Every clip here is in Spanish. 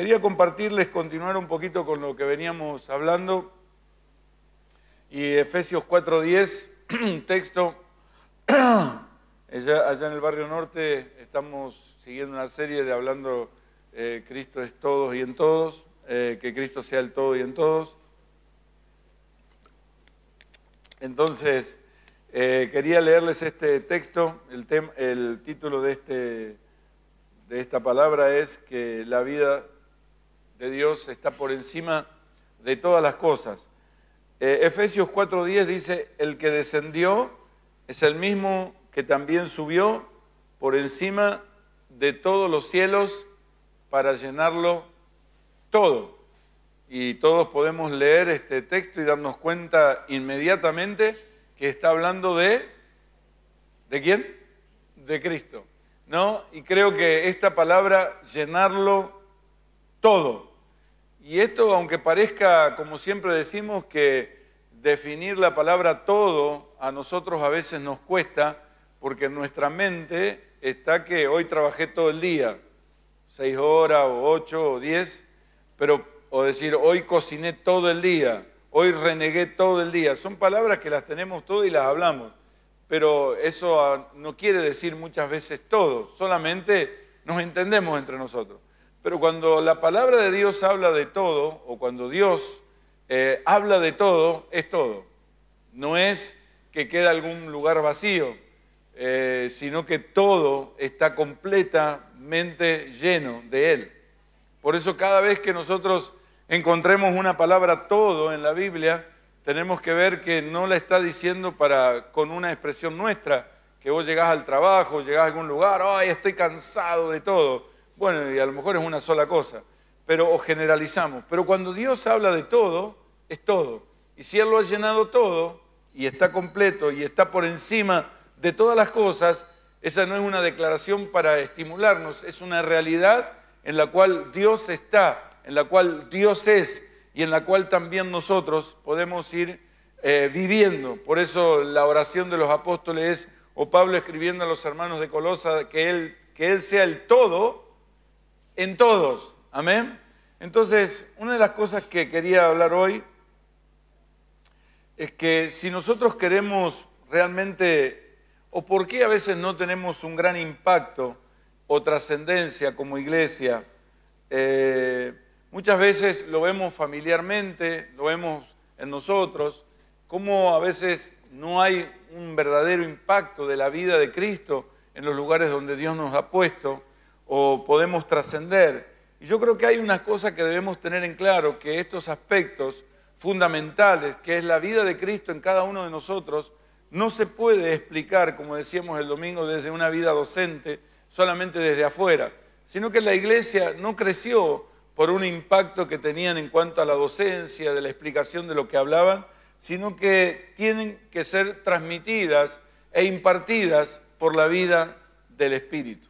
Quería compartirles, continuar un poquito con lo que veníamos hablando. Y Efesios 4.10, un texto, allá, en el barrio norte estamos siguiendo una serie de hablando eh, Cristo es todos y en todos, eh, que Cristo sea el todo y en todos. Entonces, eh, quería leerles este texto, el, el título de, este, de esta palabra es que la vida de Dios está por encima de todas las cosas. Eh, Efesios 4:10 dice, el que descendió es el mismo que también subió por encima de todos los cielos para llenarlo todo. Y todos podemos leer este texto y darnos cuenta inmediatamente que está hablando de... ¿De quién? De Cristo. ¿No? Y creo que esta palabra, llenarlo todo, y esto, aunque parezca, como siempre decimos, que definir la palabra todo a nosotros a veces nos cuesta, porque en nuestra mente está que hoy trabajé todo el día, seis horas o ocho o diez, pero, o decir, hoy cociné todo el día, hoy renegué todo el día. Son palabras que las tenemos todas y las hablamos, pero eso ah, no quiere decir muchas veces todo, solamente nos entendemos entre nosotros. Pero cuando la palabra de Dios habla de todo, o cuando Dios eh, habla de todo, es todo. No es que queda algún lugar vacío, eh, sino que todo está completamente lleno de Él. Por eso cada vez que nosotros encontremos una palabra todo en la Biblia, tenemos que ver que no la está diciendo para, con una expresión nuestra, que vos llegás al trabajo, llegás a algún lugar, ay, estoy cansado de todo bueno, y a lo mejor es una sola cosa, pero o generalizamos. Pero cuando Dios habla de todo, es todo. Y si Él lo ha llenado todo y está completo y está por encima de todas las cosas, esa no es una declaración para estimularnos, es una realidad en la cual Dios está, en la cual Dios es y en la cual también nosotros podemos ir eh, viviendo. Por eso la oración de los apóstoles o Pablo escribiendo a los hermanos de Colosa, que él, que él sea el todo en todos. Amén. Entonces, una de las cosas que quería hablar hoy es que si nosotros queremos realmente, o por qué a veces no tenemos un gran impacto o trascendencia como iglesia, eh, muchas veces lo vemos familiarmente, lo vemos en nosotros, cómo a veces no hay un verdadero impacto de la vida de Cristo en los lugares donde Dios nos ha puesto o podemos trascender. Y yo creo que hay una cosa que debemos tener en claro, que estos aspectos fundamentales, que es la vida de Cristo en cada uno de nosotros, no se puede explicar, como decíamos el domingo, desde una vida docente, solamente desde afuera, sino que la iglesia no creció por un impacto que tenían en cuanto a la docencia, de la explicación de lo que hablaban, sino que tienen que ser transmitidas e impartidas por la vida del Espíritu.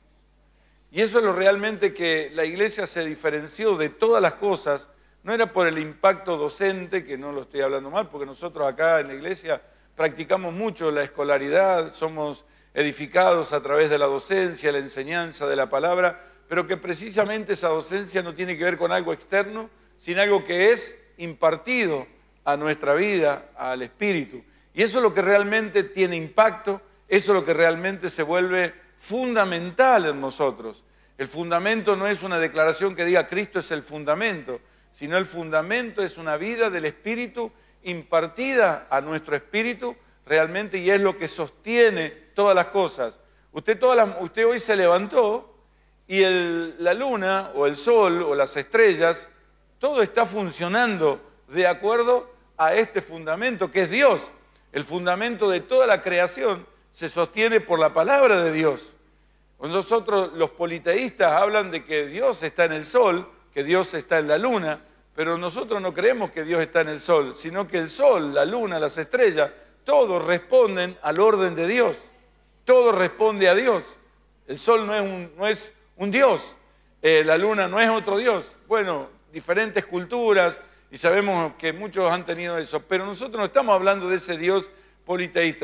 Y eso es lo realmente que la iglesia se diferenció de todas las cosas. No era por el impacto docente, que no lo estoy hablando mal, porque nosotros acá en la iglesia practicamos mucho la escolaridad, somos edificados a través de la docencia, la enseñanza de la palabra, pero que precisamente esa docencia no tiene que ver con algo externo, sino algo que es impartido a nuestra vida, al espíritu. Y eso es lo que realmente tiene impacto, eso es lo que realmente se vuelve fundamental en nosotros. El fundamento no es una declaración que diga Cristo es el fundamento, sino el fundamento es una vida del Espíritu impartida a nuestro Espíritu realmente y es lo que sostiene todas las cosas. Usted, todas usted hoy se levantó y el, la luna o el sol o las estrellas, todo está funcionando de acuerdo a este fundamento que es Dios. El fundamento de toda la creación se sostiene por la palabra de Dios. Nosotros, los politeístas, hablan de que Dios está en el sol, que Dios está en la luna, pero nosotros no creemos que Dios está en el sol, sino que el sol, la luna, las estrellas, todos responden al orden de Dios. Todo responde a Dios. El sol no es un, no es un Dios, eh, la luna no es otro Dios. Bueno, diferentes culturas, y sabemos que muchos han tenido eso, pero nosotros no estamos hablando de ese Dios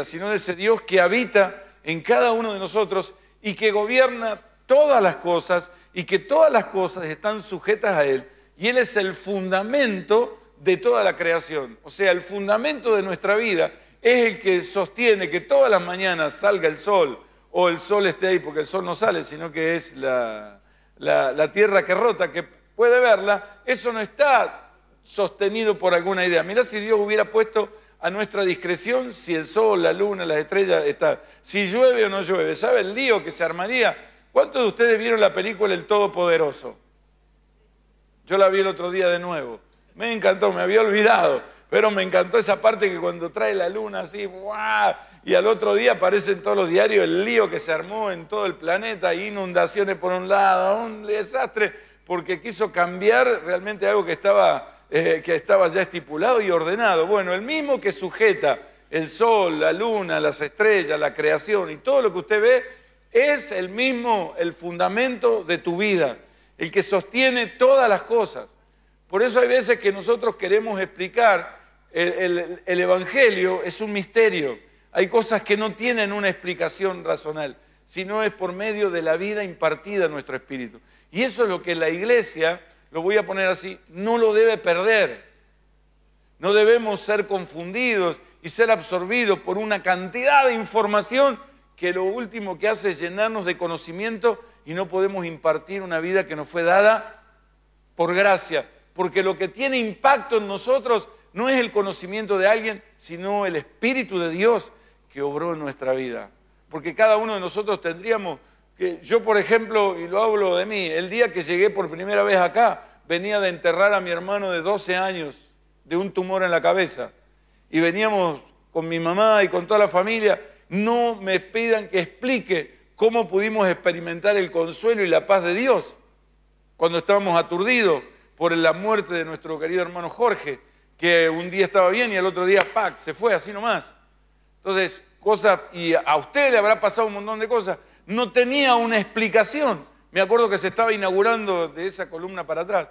sino de ese Dios que habita en cada uno de nosotros y que gobierna todas las cosas y que todas las cosas están sujetas a Él. Y Él es el fundamento de toda la creación. O sea, el fundamento de nuestra vida es el que sostiene que todas las mañanas salga el sol o el sol esté ahí, porque el sol no sale, sino que es la, la tierra que rota, que puede verla. Eso no está sostenido por alguna idea. Mira si Dios hubiera puesto a nuestra discreción si el sol, la luna, las estrellas está, si llueve o no llueve. ¿Sabe el lío que se armaría? ¿Cuántos de ustedes vieron la película El Todopoderoso? Yo la vi el otro día de nuevo. Me encantó, me había olvidado, pero me encantó esa parte que cuando trae la luna así, ¡buah! Y al otro día aparece en todos los diarios el lío que se armó en todo el planeta, inundaciones por un lado, un desastre, porque quiso cambiar realmente algo que estaba eh, que estaba ya estipulado y ordenado. Bueno, el mismo que sujeta el sol, la luna, las estrellas, la creación y todo lo que usted ve, es el mismo, el fundamento de tu vida, el que sostiene todas las cosas. Por eso hay veces que nosotros queremos explicar, el, el Evangelio es un misterio, hay cosas que no tienen una explicación racional, sino es por medio de la vida impartida a nuestro espíritu. Y eso es lo que la iglesia lo voy a poner así, no lo debe perder. No debemos ser confundidos y ser absorbidos por una cantidad de información que lo último que hace es llenarnos de conocimiento y no podemos impartir una vida que nos fue dada por gracia. Porque lo que tiene impacto en nosotros no es el conocimiento de alguien, sino el Espíritu de Dios que obró en nuestra vida. Porque cada uno de nosotros tendríamos que, yo por ejemplo, y lo hablo de mí, el día que llegué por primera vez acá, venía de enterrar a mi hermano de 12 años de un tumor en la cabeza. Y veníamos con mi mamá y con toda la familia. No me pidan que explique cómo pudimos experimentar el consuelo y la paz de Dios cuando estábamos aturdidos por la muerte de nuestro querido hermano Jorge, que un día estaba bien y al otro día, ¡pac!, se fue así nomás. Entonces, cosas, y a usted le habrá pasado un montón de cosas, no tenía una explicación. Me acuerdo que se estaba inaugurando de esa columna para atrás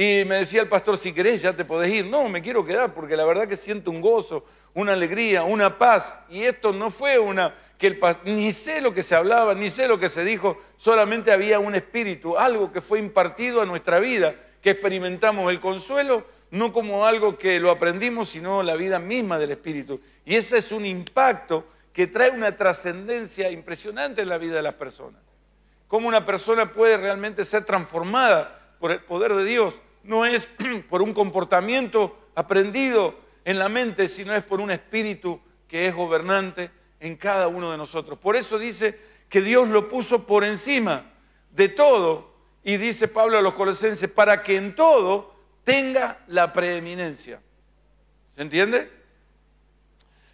y me decía el pastor, si querés ya te podés ir. No, me quiero quedar porque la verdad que siento un gozo, una alegría, una paz. Y esto no fue una que el ni sé lo que se hablaba, ni sé lo que se dijo, solamente había un espíritu, algo que fue impartido a nuestra vida, que experimentamos el consuelo, no como algo que lo aprendimos, sino la vida misma del espíritu. Y ese es un impacto que trae una trascendencia impresionante en la vida de las personas. Cómo una persona puede realmente ser transformada por el poder de Dios no es por un comportamiento aprendido en la mente, sino es por un espíritu que es gobernante en cada uno de nosotros. Por eso dice que Dios lo puso por encima de todo y dice Pablo a los colosenses, para que en todo tenga la preeminencia. ¿Se entiende?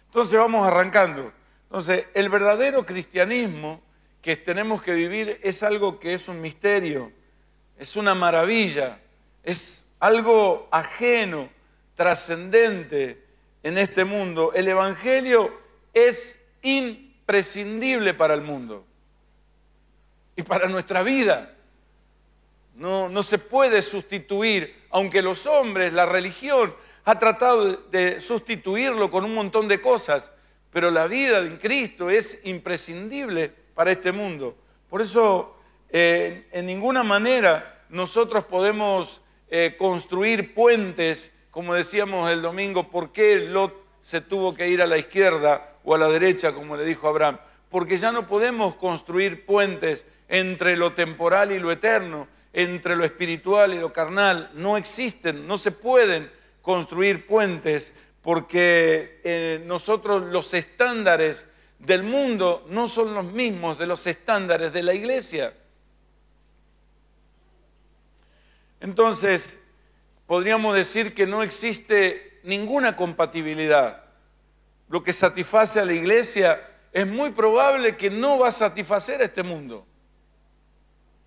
Entonces vamos arrancando. Entonces, el verdadero cristianismo que tenemos que vivir es algo que es un misterio, es una maravilla, es algo ajeno, trascendente en este mundo. El Evangelio es imprescindible para el mundo y para nuestra vida. No, no se puede sustituir, aunque los hombres, la religión, ha tratado de sustituirlo con un montón de cosas, pero la vida en Cristo es imprescindible para este mundo. Por eso, eh, en ninguna manera nosotros podemos eh, construir puentes, como decíamos el domingo, ¿por qué Lot se tuvo que ir a la izquierda o a la derecha, como le dijo Abraham? Porque ya no podemos construir puentes entre lo temporal y lo eterno, entre lo espiritual y lo carnal. No existen, no se pueden construir puentes porque eh, nosotros los estándares del mundo no son los mismos de los estándares de la iglesia. Entonces, podríamos decir que no existe ninguna compatibilidad. Lo que satisface a la iglesia es muy probable que no va a satisfacer a este mundo.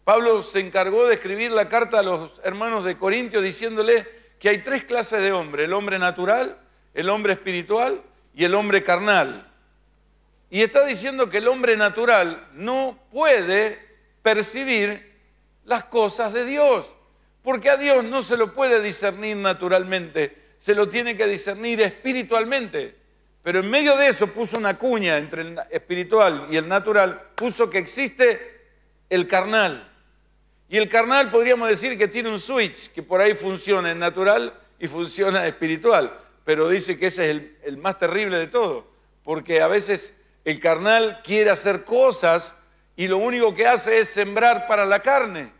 Pablo se encargó de escribir la carta a los hermanos de Corintio diciéndole que hay tres clases de hombre, el hombre natural, el hombre espiritual y el hombre carnal. Y está diciendo que el hombre natural no puede percibir las cosas de Dios. Porque a Dios no se lo puede discernir naturalmente, se lo tiene que discernir espiritualmente. Pero en medio de eso puso una cuña entre el espiritual y el natural, puso que existe el carnal. Y el carnal podríamos decir que tiene un switch, que por ahí funciona en natural y funciona espiritual. Pero dice que ese es el, más terrible de todo, porque a veces el carnal quiere hacer cosas y lo único que hace es sembrar para la carne.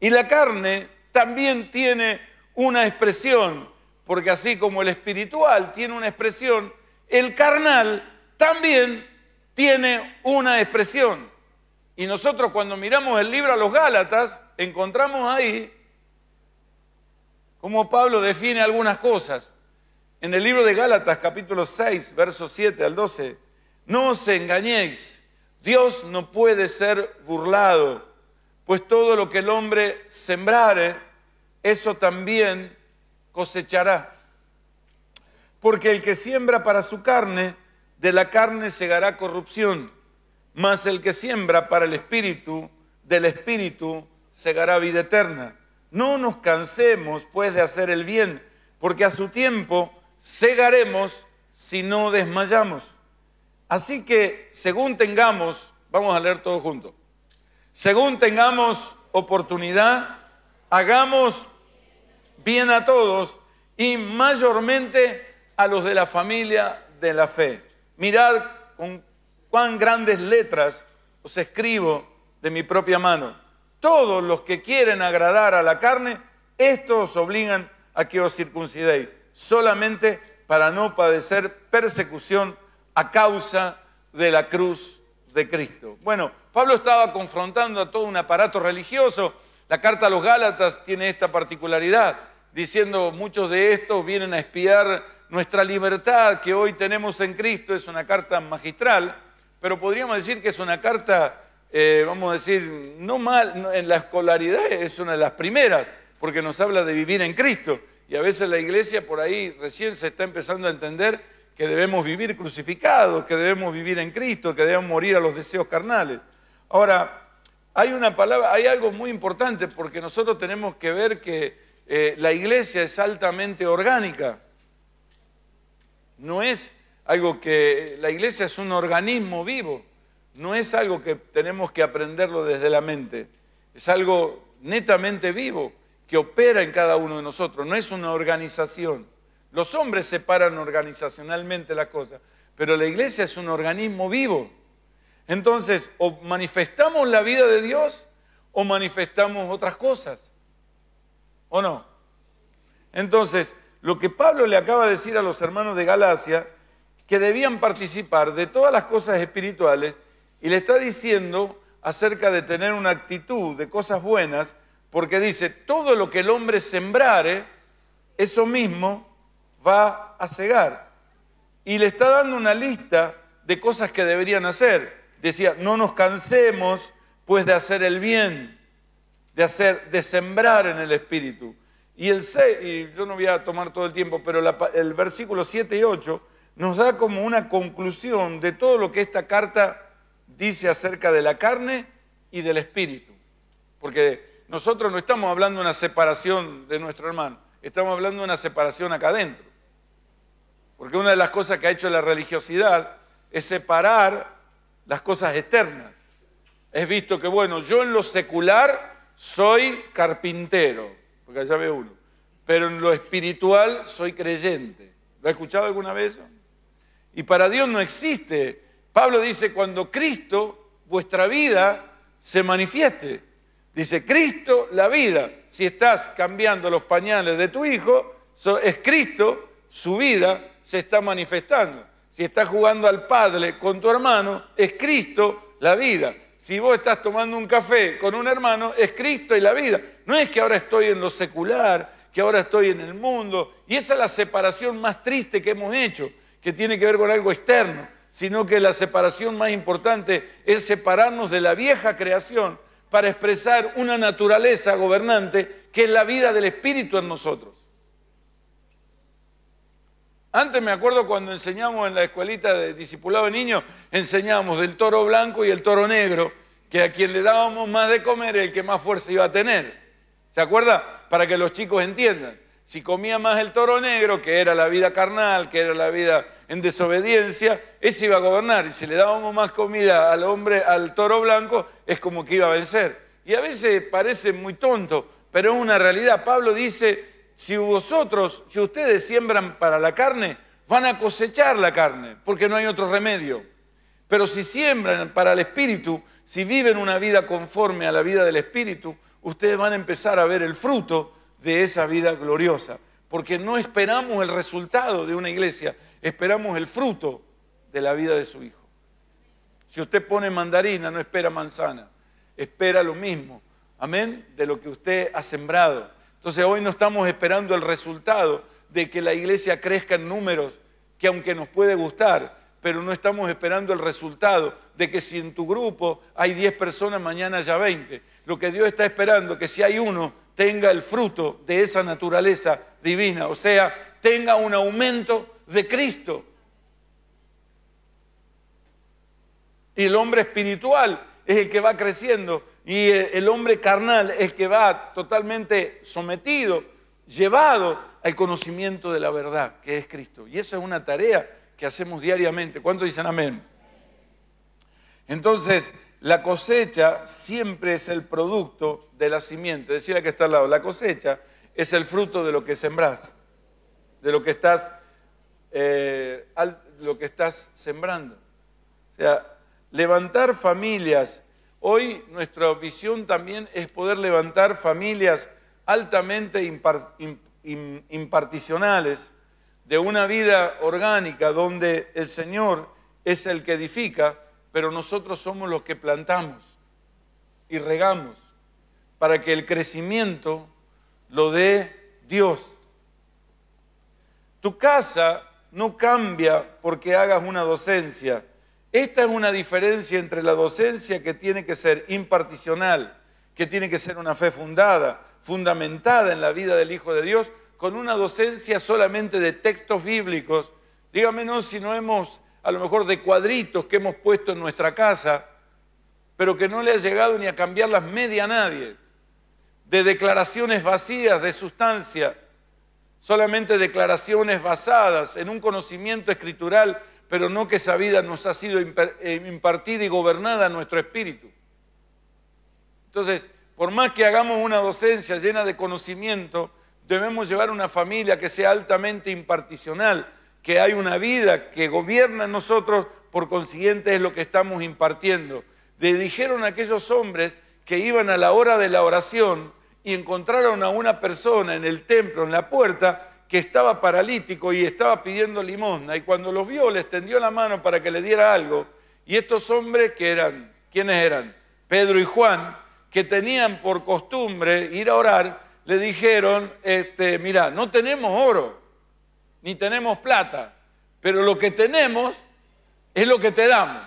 Y la carne también tiene una expresión, porque así como el espiritual tiene una expresión, el carnal también tiene una expresión. Y nosotros cuando miramos el libro a los Gálatas, encontramos ahí cómo Pablo define algunas cosas. En el libro de Gálatas capítulo 6, versos 7 al 12, no os engañéis, Dios no puede ser burlado pues todo lo que el hombre sembrare, eso también cosechará. Porque el que siembra para su carne, de la carne segará corrupción, mas el que siembra para el espíritu, del espíritu segará vida eterna. No nos cansemos, pues, de hacer el bien, porque a su tiempo segaremos si no desmayamos. Así que, según tengamos, vamos a leer todo junto según tengamos oportunidad, hagamos bien a todos y mayormente a los de la familia de la fe. Mirad con cuán grandes letras os escribo de mi propia mano. Todos los que quieren agradar a la carne, estos os obligan a que os circuncidéis, solamente para no padecer persecución a causa de la cruz Cristo. Bueno, Pablo estaba confrontando a todo un aparato religioso. La carta a los Gálatas tiene esta particularidad, diciendo muchos de estos vienen a espiar nuestra libertad que hoy tenemos en Cristo. Es una carta magistral, pero podríamos decir que es una carta, eh, vamos a decir, no mal, en la escolaridad es una de las primeras, porque nos habla de vivir en Cristo. Y a veces la iglesia por ahí recién se está empezando a entender que debemos vivir crucificados, que debemos vivir en Cristo, que debemos morir a los deseos carnales. Ahora, hay una palabra, hay algo muy importante porque nosotros tenemos que ver que eh, la iglesia es altamente orgánica. No es algo que la iglesia es un organismo vivo, no es algo que tenemos que aprenderlo desde la mente, es algo netamente vivo que opera en cada uno de nosotros, no es una organización. Los hombres separan organizacionalmente las cosas, pero la iglesia es un organismo vivo. Entonces, o manifestamos la vida de Dios o manifestamos otras cosas. ¿O no? Entonces, lo que Pablo le acaba de decir a los hermanos de Galacia, que debían participar de todas las cosas espirituales, y le está diciendo acerca de tener una actitud de cosas buenas, porque dice, todo lo que el hombre sembrare, eso mismo va a cegar. Y le está dando una lista de cosas que deberían hacer. Decía, no nos cansemos pues de hacer el bien, de hacer, de sembrar en el Espíritu. Y el yo no voy a tomar todo el tiempo, pero el versículo 7 y 8 nos da como una conclusión de todo lo que esta carta dice acerca de la carne y del espíritu. Porque nosotros no estamos hablando de una separación de nuestro hermano, estamos hablando de una separación acá adentro. Porque una de las cosas que ha hecho la religiosidad es separar las cosas eternas. Es visto que, bueno, yo en lo secular soy carpintero, porque allá ve uno, pero en lo espiritual soy creyente. ¿Lo ha escuchado alguna vez Y para Dios no existe. Pablo dice, cuando Cristo, vuestra vida, se manifieste. Dice, Cristo, la vida. Si estás cambiando los pañales de tu hijo, es Cristo, su vida, se está manifestando. Si estás jugando al Padre con tu hermano, es Cristo la vida. Si vos estás tomando un café con un hermano, es Cristo y la vida. No es que ahora estoy en lo secular, que ahora estoy en el mundo. Y esa es la separación más triste que hemos hecho, que tiene que ver con algo externo, sino que la separación más importante es separarnos de la vieja creación para expresar una naturaleza gobernante que es la vida del Espíritu en nosotros. Antes me acuerdo cuando enseñamos en la escuelita de discipulado de niños, enseñamos del toro blanco y el toro negro, que a quien le dábamos más de comer el que más fuerza iba a tener. ¿Se acuerda? Para que los chicos entiendan. Si comía más el toro negro, que era la vida carnal, que era la vida en desobediencia, ese iba a gobernar. Y si le dábamos más comida al hombre, al toro blanco, es como que iba a vencer. Y a veces parece muy tonto, pero es una realidad. Pablo dice si vosotros, si ustedes siembran para la carne, van a cosechar la carne, porque no hay otro remedio. Pero si siembran para el Espíritu, si viven una vida conforme a la vida del Espíritu, ustedes van a empezar a ver el fruto de esa vida gloriosa. Porque no esperamos el resultado de una iglesia, esperamos el fruto de la vida de su Hijo. Si usted pone mandarina, no espera manzana, espera lo mismo, amén, de lo que usted ha sembrado. Entonces hoy no estamos esperando el resultado de que la iglesia crezca en números, que aunque nos puede gustar, pero no estamos esperando el resultado de que si en tu grupo hay 10 personas, mañana ya 20. Lo que Dios está esperando, es que si hay uno, tenga el fruto de esa naturaleza divina, o sea, tenga un aumento de Cristo. Y el hombre espiritual es el que va creciendo y el hombre carnal es que va totalmente sometido, llevado al conocimiento de la verdad, que es Cristo. Y esa es una tarea que hacemos diariamente. ¿Cuántos dicen amén? Entonces, la cosecha siempre es el producto de la simiente. Decía que está al lado, la cosecha es el fruto de lo que sembrás, de lo que estás, eh, lo que estás sembrando. O sea, levantar familias Hoy nuestra visión también es poder levantar familias altamente imparticionales de una vida orgánica donde el Señor es el que edifica, pero nosotros somos los que plantamos y regamos para que el crecimiento lo dé Dios. Tu casa no cambia porque hagas una docencia esta es una diferencia entre la docencia que tiene que ser imparticional, que tiene que ser una fe fundada, fundamentada en la vida del Hijo de Dios, con una docencia solamente de textos bíblicos. no si no hemos, a lo mejor, de cuadritos que hemos puesto en nuestra casa, pero que no le ha llegado ni a cambiar las medias a nadie, de declaraciones vacías de sustancia, solamente declaraciones basadas en un conocimiento escritural pero no que esa vida nos ha sido eh, impartida y gobernada a nuestro espíritu. Entonces, por más que hagamos una docencia llena de conocimiento, debemos llevar una familia que sea altamente imparticional, que hay una vida que gobierna a nosotros, por consiguiente es lo que estamos impartiendo. Le dijeron aquellos hombres que iban a la hora de la oración y encontraron a una persona en el templo, en la puerta, que estaba paralítico y estaba pidiendo limosna, y cuando los vio le extendió la mano para que le diera algo, y estos hombres que eran, ¿quiénes eran? Pedro y Juan, que tenían por costumbre ir a orar, le dijeron, este, mira, no tenemos oro, ni tenemos plata, pero lo que tenemos es lo que te damos.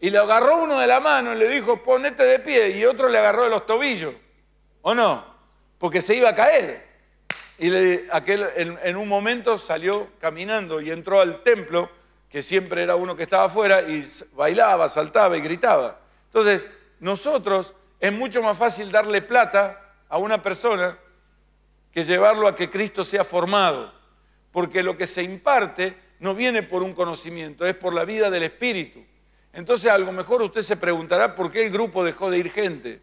Y le agarró uno de la mano y le dijo, ponete de pie, y otro le agarró de los tobillos, ¿o no? Porque se iba a caer. Y aquel, en, en, un momento salió caminando y entró al templo, que siempre era uno que estaba afuera, y bailaba, saltaba y gritaba. Entonces, nosotros es mucho más fácil darle plata a una persona que llevarlo a que Cristo sea formado, porque lo que se imparte no viene por un conocimiento, es por la vida del Espíritu. Entonces, a lo mejor usted se preguntará por qué el grupo dejó de ir gente,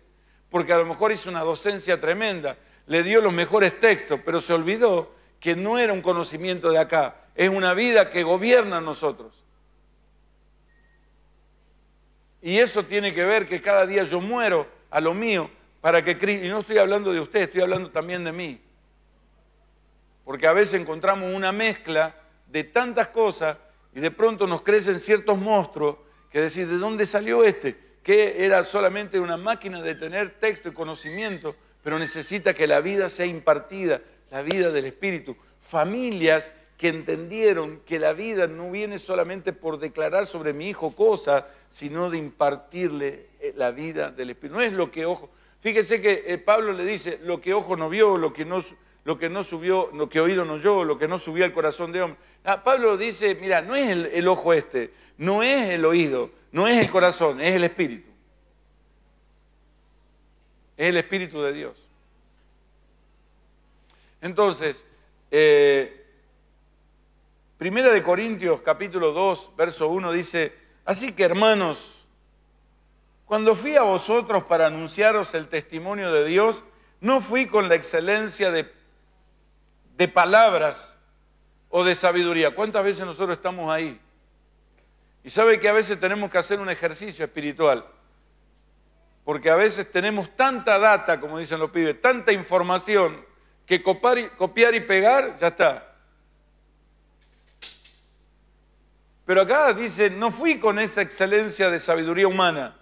porque a lo mejor hizo una docencia tremenda, le dio los mejores textos, pero se olvidó que no era un conocimiento de acá, es una vida que gobierna a nosotros. Y eso tiene que ver que cada día yo muero a lo mío para que Cristo, y no estoy hablando de usted, estoy hablando también de mí. Porque a veces encontramos una mezcla de tantas cosas y de pronto nos crecen ciertos monstruos que decir, ¿de dónde salió este? Que era solamente una máquina de tener texto y conocimiento, pero necesita que la vida sea impartida, la vida del Espíritu. Familias que entendieron que la vida no viene solamente por declarar sobre mi hijo cosas, sino de impartirle eh, la vida del Espíritu. No es lo que ojo. Fíjese que eh, Pablo le dice, lo que ojo no vio, lo que no, lo que no subió, lo que oído no oyó, lo que no subió al corazón de hombre. Ah, Pablo dice, mira, no es el ojo este, no es el oído, no es el corazón, es el Espíritu. Es el Espíritu de Dios. Entonces, eh, Primera de Corintios capítulo 2, verso 1 dice, así que hermanos, cuando fui a vosotros para anunciaros el testimonio de Dios, no fui con la excelencia de, de palabras o de sabiduría. ¿Cuántas veces nosotros estamos ahí? Y sabe que a veces tenemos que hacer un ejercicio espiritual porque a veces tenemos tanta data, como dicen los pibes, tanta información, que copiar y pegar, ya está. Pero acá dice, no fui con esa excelencia de sabiduría humana,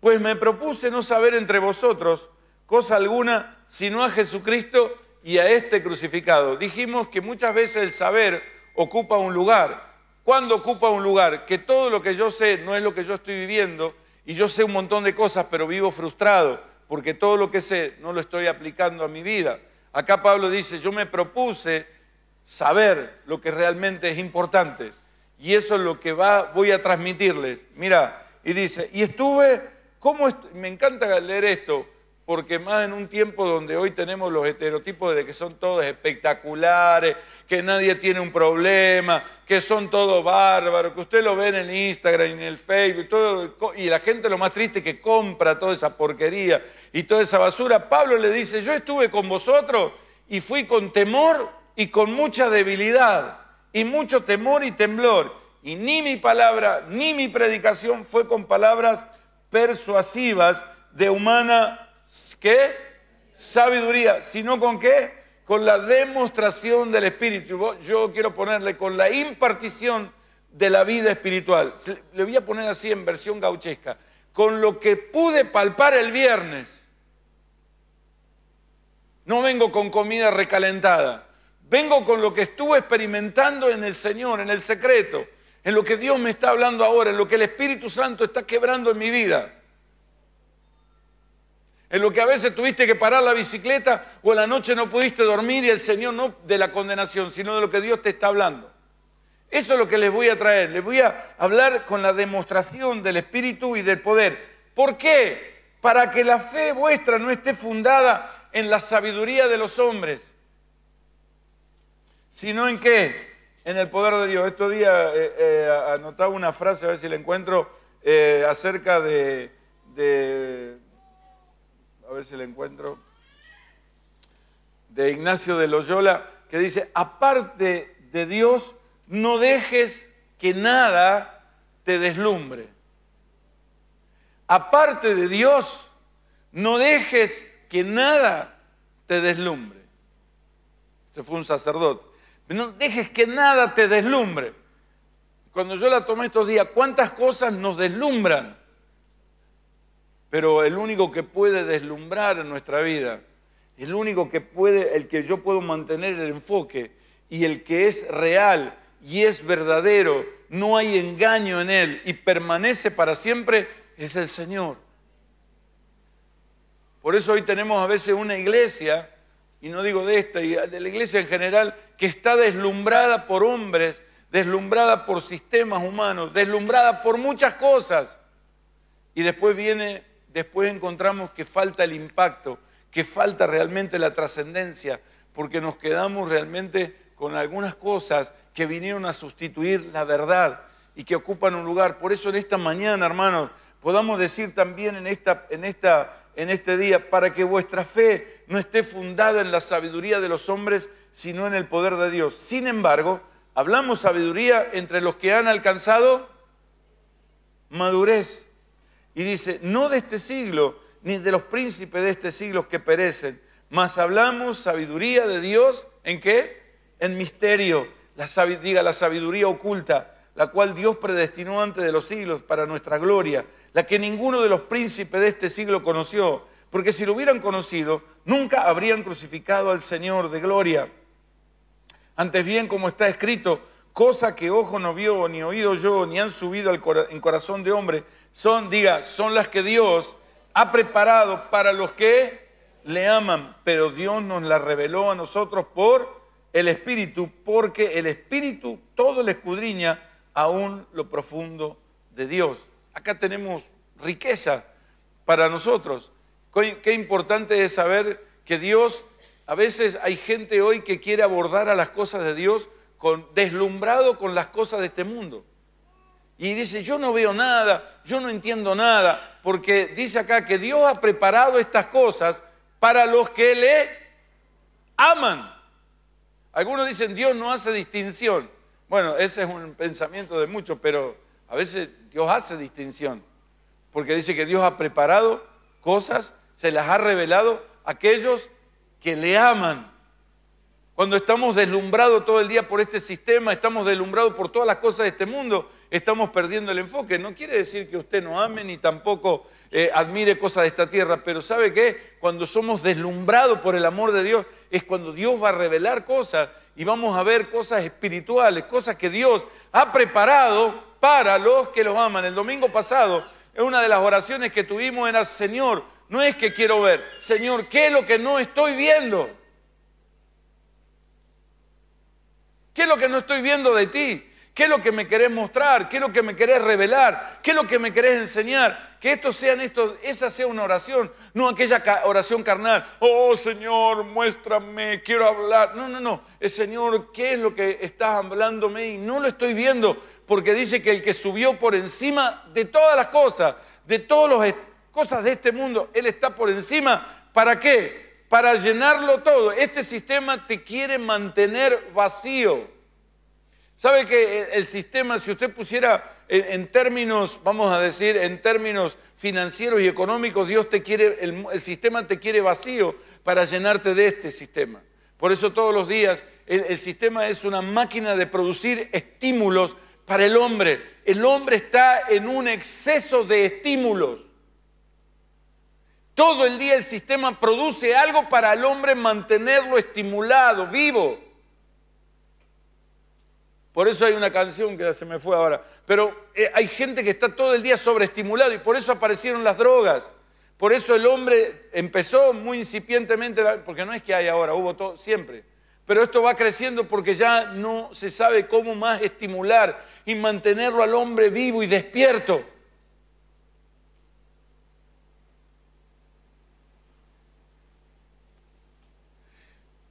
pues me propuse no saber entre vosotros cosa alguna sino a Jesucristo y a este crucificado. Dijimos que muchas veces el saber ocupa un lugar. ¿Cuándo ocupa un lugar? Que todo lo que yo sé no es lo que yo estoy viviendo, y yo sé un montón de cosas, pero vivo frustrado porque todo lo que sé no lo estoy aplicando a mi vida. Acá Pablo dice, yo me propuse saber lo que realmente es importante y eso es lo que va, voy a transmitirles. Mira, y dice, y estuve, ¿cómo me encanta leer esto? porque más en un tiempo donde hoy tenemos los estereotipos de que son todos espectaculares, que nadie tiene un problema, que son todos bárbaros, que usted lo ve en el Instagram, en el Facebook, y la gente lo más triste que compra toda esa porquería y toda esa basura, Pablo le dice, yo estuve con vosotros y fui con temor y con mucha debilidad, y mucho temor y temblor, y ni mi palabra ni mi predicación fue con palabras persuasivas de humana ¿qué? Sabiduría, sino con qué? Con la demostración del Espíritu. Yo quiero ponerle con la impartición de la vida espiritual. Le voy a poner así en versión gauchesca. Con lo que pude palpar el viernes. No vengo con comida recalentada. Vengo con lo que estuve experimentando en el Señor, en el secreto, en lo que Dios me está hablando ahora, en lo que el Espíritu Santo está quebrando en mi vida en lo que a veces tuviste que parar la bicicleta o en la noche no pudiste dormir y el Señor no de la condenación, sino de lo que Dios te está hablando. Eso es lo que les voy a traer. Les voy a hablar con la demostración del Espíritu y del poder. ¿Por qué? Para que la fe vuestra no esté fundada en la sabiduría de los hombres, sino en qué? En el poder de Dios. Estos días eh, eh, anotaba una frase, a ver si la encuentro, eh, acerca de a ver si la encuentro, de Ignacio de Loyola, que dice, aparte de Dios, no dejes que nada te deslumbre. Aparte de Dios, no dejes que nada te deslumbre. Este fue un sacerdote. No dejes que nada te deslumbre. Cuando yo la tomé estos días, ¿cuántas cosas nos deslumbran? Pero el único que puede deslumbrar en nuestra vida, el único que puede, el que yo puedo mantener el enfoque y el que es real y es verdadero, no hay engaño en él y permanece para siempre, es el Señor. Por eso hoy tenemos a veces una iglesia, y no digo de esta, de la iglesia en general, que está deslumbrada por hombres, deslumbrada por sistemas humanos, deslumbrada por muchas cosas. Y después viene después encontramos que falta el impacto, que falta realmente la trascendencia, porque nos quedamos realmente con algunas cosas que vinieron a sustituir la verdad y que ocupan un lugar. Por eso en esta mañana, hermanos, podamos decir también en, esta, en, esta, en este día, para que vuestra fe no esté fundada en la sabiduría de los hombres, sino en el poder de Dios. Sin embargo, hablamos sabiduría entre los que han alcanzado madurez. Y dice, no de este siglo, ni de los príncipes de este siglo que perecen, mas hablamos sabiduría de Dios, ¿en qué? En misterio, la diga la sabiduría oculta, la cual Dios predestinó antes de los siglos para nuestra gloria, la que ninguno de los príncipes de este siglo conoció, porque si lo hubieran conocido, nunca habrían crucificado al Señor de gloria. Antes bien, como está escrito, cosa que ojo no vio, ni oído yo, ni han subido al en corazón de hombre, son, diga, son las que Dios ha preparado para los que le aman, pero Dios nos las reveló a nosotros por el Espíritu, porque el Espíritu todo le escudriña aún lo profundo de Dios. Acá tenemos riqueza para nosotros. Qué importante es saber que Dios, a veces hay gente hoy que quiere abordar a las cosas de Dios con, deslumbrado con las cosas de este mundo y dice, yo no veo nada, yo no entiendo nada, porque dice acá que Dios ha preparado estas cosas para los que le aman. Algunos dicen, Dios no hace distinción. Bueno, ese es un pensamiento de muchos, pero a veces Dios hace distinción, porque dice que Dios ha preparado cosas, se las ha revelado a aquellos que le aman. Cuando estamos deslumbrados todo el día por este sistema, estamos deslumbrados por todas las cosas de este mundo, estamos perdiendo el enfoque. No quiere decir que usted no ame ni tampoco eh, admire cosas de esta tierra, pero ¿sabe qué? Cuando somos deslumbrados por el amor de Dios, es cuando Dios va a revelar cosas y vamos a ver cosas espirituales, cosas que Dios ha preparado para los que los aman. El domingo pasado, una de las oraciones que tuvimos era, Señor, no es que quiero ver, Señor, ¿qué es lo que no estoy viendo? ¿Qué es lo que no estoy viendo de ti? ¿Qué es lo que me querés mostrar? ¿Qué es lo que me querés revelar? ¿Qué es lo que me querés enseñar? Que estos sean estos, esa sea una oración, no aquella oración carnal. Oh Señor, muéstrame, quiero hablar. No, no, no. El Señor, ¿qué es lo que estás hablándome? Y no lo estoy viendo, porque dice que el que subió por encima de todas las cosas, de todas las cosas de este mundo, Él está por encima. ¿Para qué? Para llenarlo todo. Este sistema te quiere mantener vacío. ¿Sabe que el sistema, si usted pusiera en, términos, vamos a decir, en términos financieros y económicos, Dios te quiere, el, sistema te quiere vacío para llenarte de este sistema. Por eso todos los días el sistema es una máquina de producir estímulos para el hombre. El hombre está en un exceso de estímulos. Todo el día el sistema produce algo para el hombre mantenerlo estimulado, vivo. Por eso hay una canción que ya se me fue ahora. Pero eh, hay gente que está todo el día sobreestimulado y por eso aparecieron las drogas. Por eso el hombre empezó muy incipientemente, porque no es que hay ahora, hubo todo, siempre. Pero esto va creciendo porque ya no se sabe cómo más estimular y mantenerlo al hombre vivo y despierto.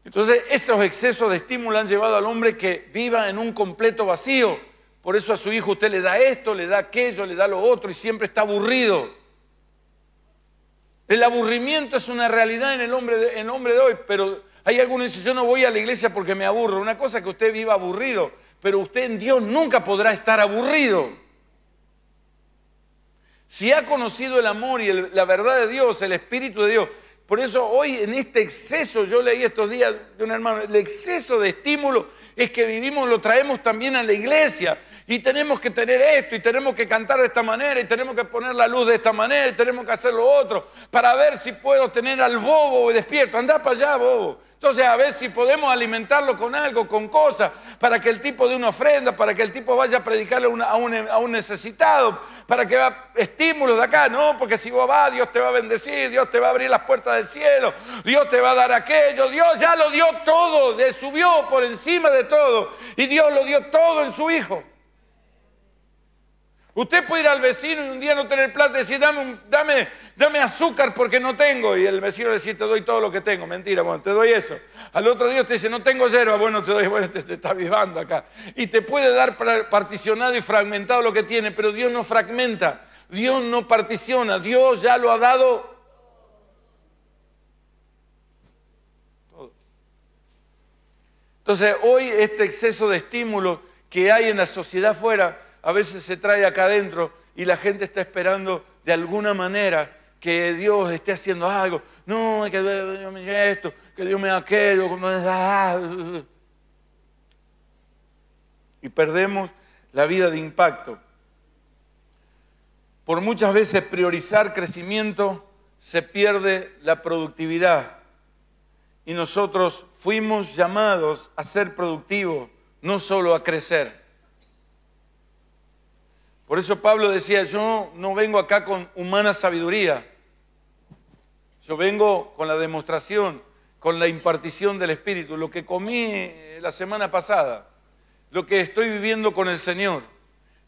Entonces, esos excesos de estímulo han llevado al hombre que viva en un completo vacío. Por eso a su hijo usted le da esto, le da aquello, le da lo otro y siempre está aburrido. El aburrimiento es una realidad en el hombre de, hoy, pero hay algunos que dicen, yo no voy a la iglesia porque me aburro. Una cosa es que usted viva aburrido, pero usted en Dios nunca podrá estar aburrido. Si ha conocido el amor y la verdad de Dios, el Espíritu de Dios, por eso hoy en este exceso, yo leí estos días de un hermano, el exceso de estímulo es que vivimos, lo traemos también a la iglesia. Y tenemos que tener esto, y tenemos que cantar de esta manera, y tenemos que poner la luz de esta manera, y tenemos que hacer lo otro, para ver si puedo tener al bobo despierto. anda para allá, bobo. Entonces, a ver si podemos alimentarlo con algo, con cosas, para que el tipo dé una ofrenda, para que el tipo vaya a predicarle a, un, necesitado, para que va estímulos de acá. No, porque si vos vas, Dios te va a bendecir, Dios te va a abrir las puertas del cielo, Dios te va a dar aquello. Dios ya lo dio todo, subió por encima de todo, y Dios lo dio todo en su Hijo. Usted puede ir al vecino y un día no tener plata y decir, dame, dame, azúcar porque no tengo. Y el vecino le dice, te doy todo lo que tengo. Mentira, bueno, te doy eso. Al otro día usted dice, no tengo hierba, ah, Bueno, te doy, bueno, te, está vivando acá. Y te puede dar particionado y fragmentado lo que tiene, pero Dios no fragmenta. Dios no particiona. Dios ya lo ha dado Entonces, hoy este exceso de estímulo que hay en la sociedad fuera a veces se trae acá adentro y la gente está esperando de alguna manera que Dios esté haciendo algo. No, que Dios me dé esto, que Dios me dé aquello. Ah, ah, ah. Y perdemos la vida de impacto. Por muchas veces priorizar crecimiento se pierde la productividad. Y nosotros fuimos llamados a ser productivos, no solo a crecer. Por eso Pablo decía, yo no vengo acá con humana sabiduría, yo vengo con la demostración, con la impartición del Espíritu, lo que comí eh, la semana pasada, lo que estoy viviendo con el Señor,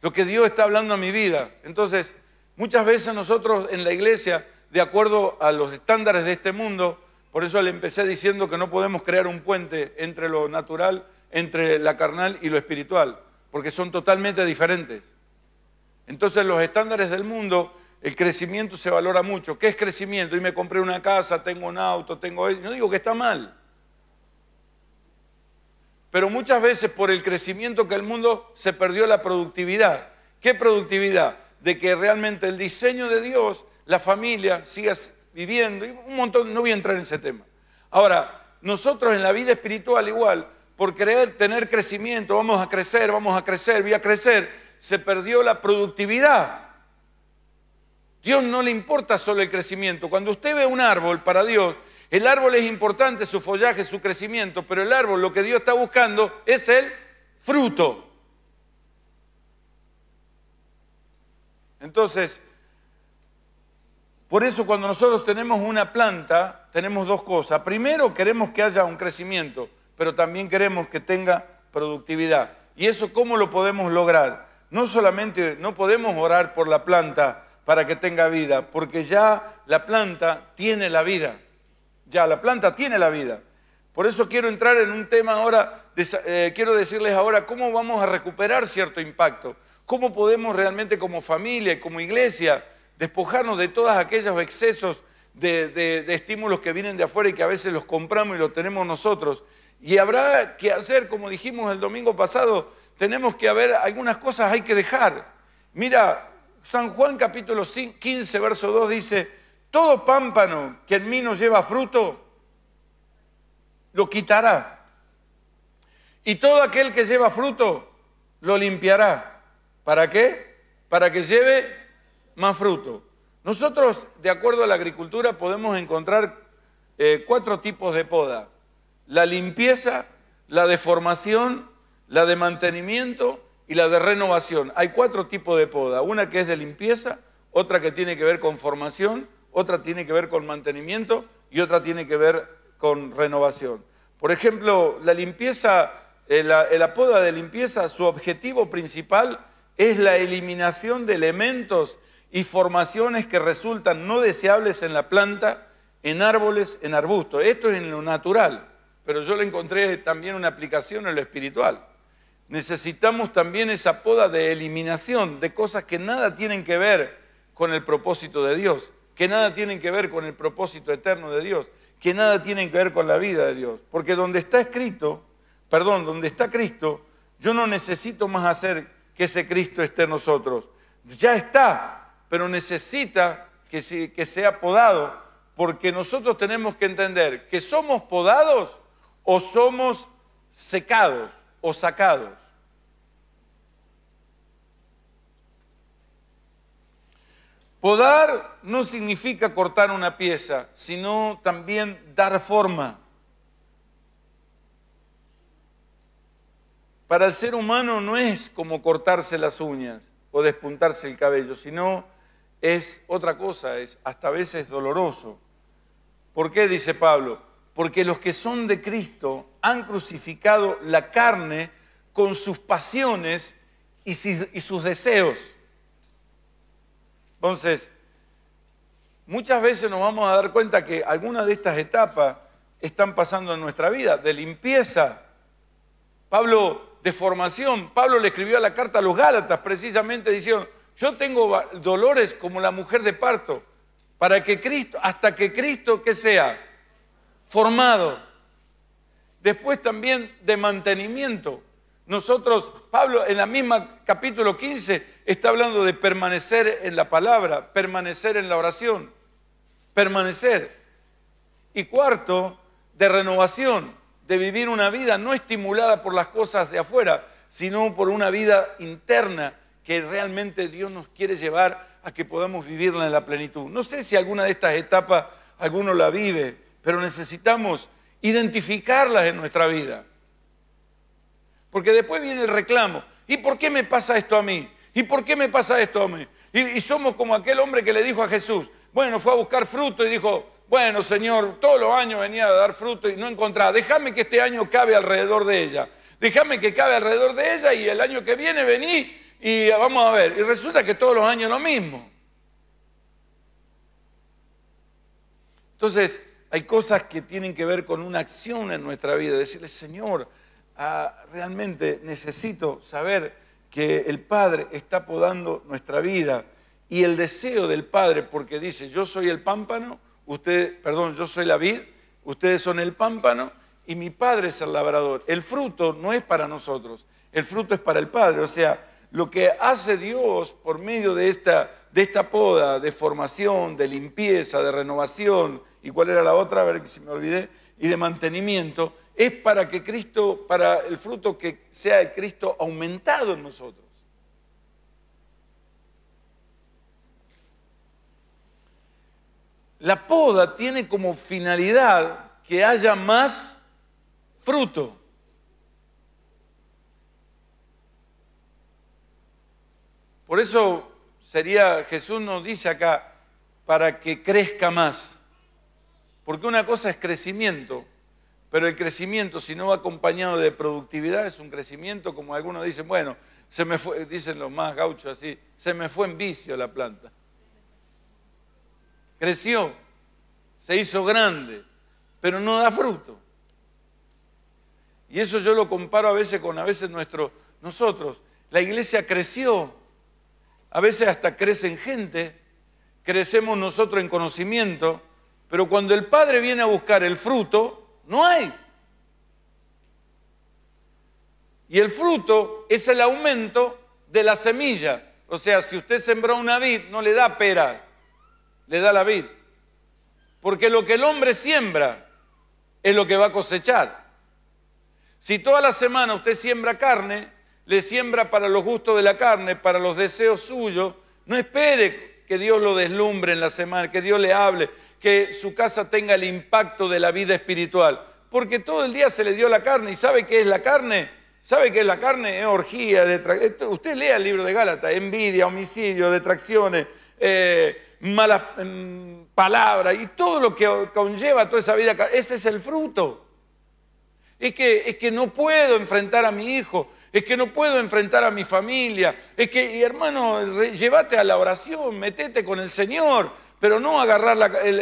lo que Dios está hablando a mi vida. Entonces, muchas veces nosotros en la iglesia, de acuerdo a los estándares de este mundo, por eso le empecé diciendo que no podemos crear un puente entre lo natural, entre la carnal y lo espiritual, porque son totalmente diferentes. Entonces los estándares del mundo, el crecimiento se valora mucho. ¿Qué es crecimiento? Y me compré una casa, tengo un auto, tengo... No digo que está mal. Pero muchas veces por el crecimiento que el mundo se perdió la productividad. ¿Qué productividad? De que realmente el diseño de Dios, la familia, sigas viviendo. Y un montón, no voy a entrar en ese tema. Ahora, nosotros en la vida espiritual igual, por creer, tener crecimiento, vamos a crecer, vamos a crecer, voy a crecer, se perdió la productividad. Dios no le importa solo el crecimiento. Cuando usted ve un árbol para Dios, el árbol es importante, su follaje, su crecimiento, pero el árbol lo que Dios está buscando es el fruto. Entonces, por eso cuando nosotros tenemos una planta, tenemos dos cosas. Primero, queremos que haya un crecimiento, pero también queremos que tenga productividad. ¿Y eso cómo lo podemos lograr? no solamente no podemos orar por la planta para que tenga vida, porque ya la planta tiene la vida. Ya la planta tiene la vida. Por eso quiero entrar en un tema ahora, eh, quiero decirles ahora cómo vamos a recuperar cierto impacto, cómo podemos realmente como familia y como iglesia despojarnos de todos aquellos excesos de, estímulos que vienen de afuera y que a veces los compramos y los tenemos nosotros. Y habrá que hacer, como dijimos el domingo pasado, tenemos que haber, algunas cosas hay que dejar. Mira, San Juan capítulo 15, verso 2 dice, todo pámpano que en mí no lleva fruto, lo quitará. Y todo aquel que lleva fruto, lo limpiará. ¿Para qué? Para que lleve más fruto. Nosotros, de acuerdo a la agricultura, podemos encontrar eh, cuatro tipos de poda. La limpieza, la deformación, la de mantenimiento y la de renovación. Hay cuatro tipos de poda, una que es de limpieza, otra que tiene que ver con formación, otra tiene que ver con mantenimiento y otra tiene que ver con renovación. Por ejemplo, la limpieza, eh, eh, la, poda de limpieza, su objetivo principal es la eliminación de elementos y formaciones que resultan no deseables en la planta, en árboles, en arbustos. Esto es en lo natural, pero yo le encontré también una aplicación en lo espiritual necesitamos también esa poda de eliminación de cosas que nada tienen que ver con el propósito de Dios, que nada tienen que ver con el propósito eterno de Dios, que nada tienen que ver con la vida de Dios. Porque donde está escrito, perdón, donde está Cristo, yo no necesito más hacer que ese Cristo esté en nosotros. Ya está, pero necesita que, que sea podado, porque nosotros tenemos que entender que somos podados o somos secados o sacados. Podar no significa cortar una pieza, sino también dar forma. Para el ser humano no es como cortarse las uñas o despuntarse el cabello, sino es otra cosa, es hasta a veces doloroso. ¿Por qué dice Pablo? Porque los que son de Cristo han crucificado la carne con sus pasiones y sus deseos. Entonces, muchas veces nos vamos a dar cuenta que algunas de estas etapas están pasando en nuestra vida, de limpieza. Pablo, de formación, Pablo le escribió a la carta a los Gálatas precisamente diciendo, yo tengo dolores como la mujer de parto, para que Cristo, hasta que Cristo que sea formado. Después también de mantenimiento. Nosotros, Pablo, en la misma capítulo 15, está hablando de permanecer en la palabra, permanecer en la oración, permanecer. Y cuarto, de renovación, de vivir una vida no estimulada por las cosas de afuera, sino por una vida interna que realmente Dios nos quiere llevar a que podamos vivirla en la plenitud. No sé si alguna de estas etapas alguno la vive, pero necesitamos identificarlas en nuestra vida. Porque después viene el reclamo. ¿Y por qué me pasa esto a mí? ¿Y por qué me pasa esto, hombre? Y, y, somos como aquel hombre que le dijo a Jesús, bueno, fue a buscar fruto y dijo, bueno, Señor, todos los años venía a dar fruto y no encontraba, déjame que este año cabe alrededor de ella, déjame que cabe alrededor de ella y el año que viene vení y vamos a ver. Y resulta que todos los años lo mismo. Entonces, hay cosas que tienen que ver con una acción en nuestra vida, decirle, Señor, ah, realmente necesito saber que el Padre está podando nuestra vida y el deseo del Padre, porque dice, yo soy el pámpano, usted, perdón, yo soy la vid, ustedes son el pámpano y mi Padre es el labrador. El fruto no es para nosotros, el fruto es para el Padre. O sea, lo que hace Dios por medio de esta, de esta poda, de formación, de limpieza, de renovación, y cuál era la otra, a ver si me olvidé, y de mantenimiento, es para que Cristo, para el fruto que sea el Cristo aumentado en nosotros. La poda tiene como finalidad que haya más fruto. Por eso sería, Jesús nos dice acá, para que crezca más. Porque una cosa es crecimiento pero el crecimiento, si no va acompañado de productividad, es un crecimiento, como algunos dicen, bueno, se me fue, dicen los más gauchos así, se me fue en vicio la planta. Creció, se hizo grande, pero no da fruto. Y eso yo lo comparo a veces con a veces nuestro, nosotros. La iglesia creció, a veces hasta crece en gente, crecemos nosotros en conocimiento, pero cuando el Padre viene a buscar el fruto, no hay. Y el fruto es el aumento de la semilla. O sea, si usted sembró una vid, no le da pera, le da la vid. Porque lo que el hombre siembra es lo que va a cosechar. Si toda la semana usted siembra carne, le siembra para los gustos de la carne, para los deseos suyos, no espere que Dios lo deslumbre en la semana, que Dios le hable que su casa tenga el impacto de la vida espiritual. Porque todo el día se le dio la carne y sabe qué es la carne. ¿Sabe qué es la carne? Es orgía, Usted lea el libro de Gálatas, envidia, homicidio, detracciones, eh, malas mm, palabras y todo lo que conlleva toda esa vida. Ese es el fruto. Es que, es que no puedo enfrentar a mi hijo, es que no puedo enfrentar a mi familia, es que, hermano, llévate a la oración, metete con el Señor, pero no agarrar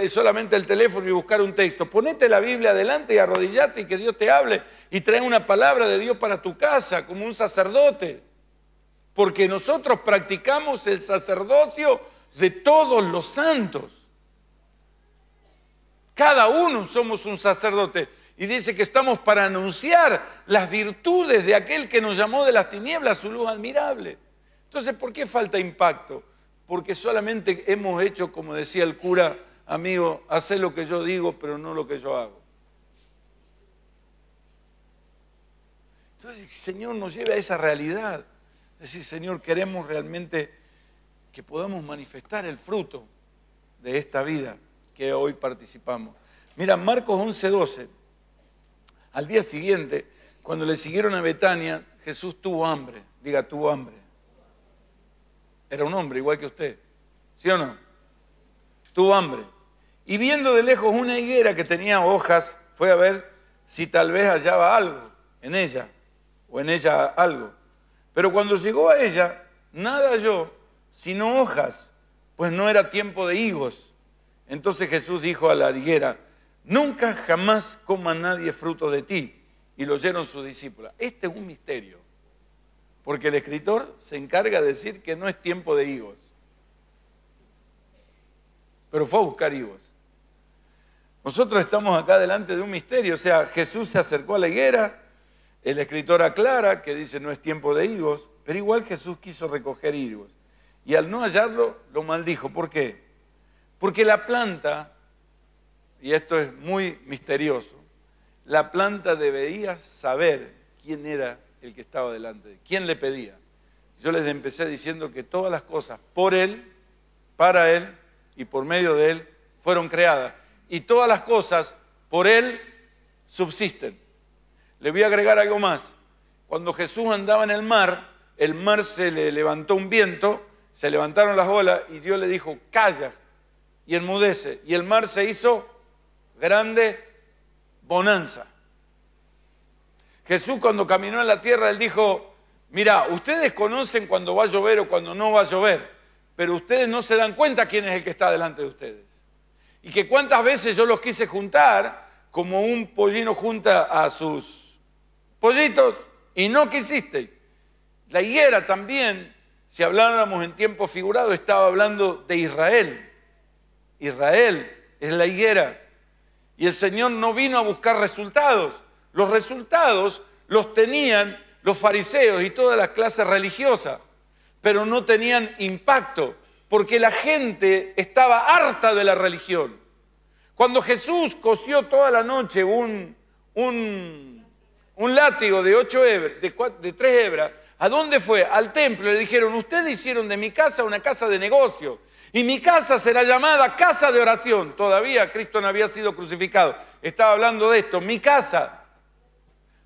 solamente el teléfono y buscar un texto. Ponete la Biblia adelante y arrodillate y que Dios te hable y trae una palabra de Dios para tu casa como un sacerdote. Porque nosotros practicamos el sacerdocio de todos los santos. Cada uno somos un sacerdote. Y dice que estamos para anunciar las virtudes de aquel que nos llamó de las tinieblas su luz admirable. Entonces, ¿por qué falta impacto? porque solamente hemos hecho, como decía el cura, amigo, hace lo que yo digo, pero no lo que yo hago. Entonces Señor nos lleve a esa realidad. Es decir, Señor, queremos realmente que podamos manifestar el fruto de esta vida que hoy participamos. Mira, Marcos 11.12, Al día siguiente, cuando le siguieron a Betania, Jesús tuvo hambre. Diga, tuvo hambre. Era un hombre igual que usted. ¿Sí o no? Tuvo hambre. Y viendo de lejos una higuera que tenía hojas, fue a ver si tal vez hallaba algo en ella, o en ella algo. Pero cuando llegó a ella, nada halló, sino hojas, pues no era tiempo de higos. Entonces Jesús dijo a la higuera, nunca jamás coma nadie fruto de ti. Y lo oyeron sus discípulos. Este es un misterio. Porque el escritor se encarga de decir que no es tiempo de higos. Pero fue a buscar higos. Nosotros estamos acá delante de un misterio, o sea, Jesús se acercó a la higuera, el escritor aclara que dice no es tiempo de higos, pero igual Jesús quiso recoger higos. Y al no hallarlo, lo maldijo. ¿Por qué? Porque la planta, y esto es muy misterioso, la planta debía saber quién era el que estaba delante de ¿Quién le pedía? Yo les empecé diciendo que todas las cosas por Él, para Él y por medio de Él fueron creadas. Y todas las cosas por Él subsisten. Le voy a agregar algo más. Cuando Jesús andaba en el mar, el mar se le levantó un viento, se levantaron las olas y Dios le dijo, calla y enmudece. Y el mar se hizo grande bonanza. Jesús cuando caminó en la tierra, él dijo, mira, ustedes conocen cuando va a llover o cuando no va a llover, pero ustedes no se dan cuenta quién es el que está delante de ustedes. Y que cuántas veces yo los quise juntar como un pollino junta a sus pollitos y no quisisteis. La higuera también, si habláramos en tiempo figurado, estaba hablando de Israel. Israel es la higuera. Y el Señor no vino a buscar resultados, los resultados los tenían los fariseos y toda la clase religiosa, pero no tenían impacto, porque la gente estaba harta de la religión. Cuando Jesús cosió toda la noche un, látigo de, de, de tres hebras, ¿a dónde fue? Al templo. Le dijeron, ustedes hicieron de mi casa una casa de negocio. Y mi casa será llamada casa de oración. Todavía Cristo no había sido crucificado. Estaba hablando de esto. Mi casa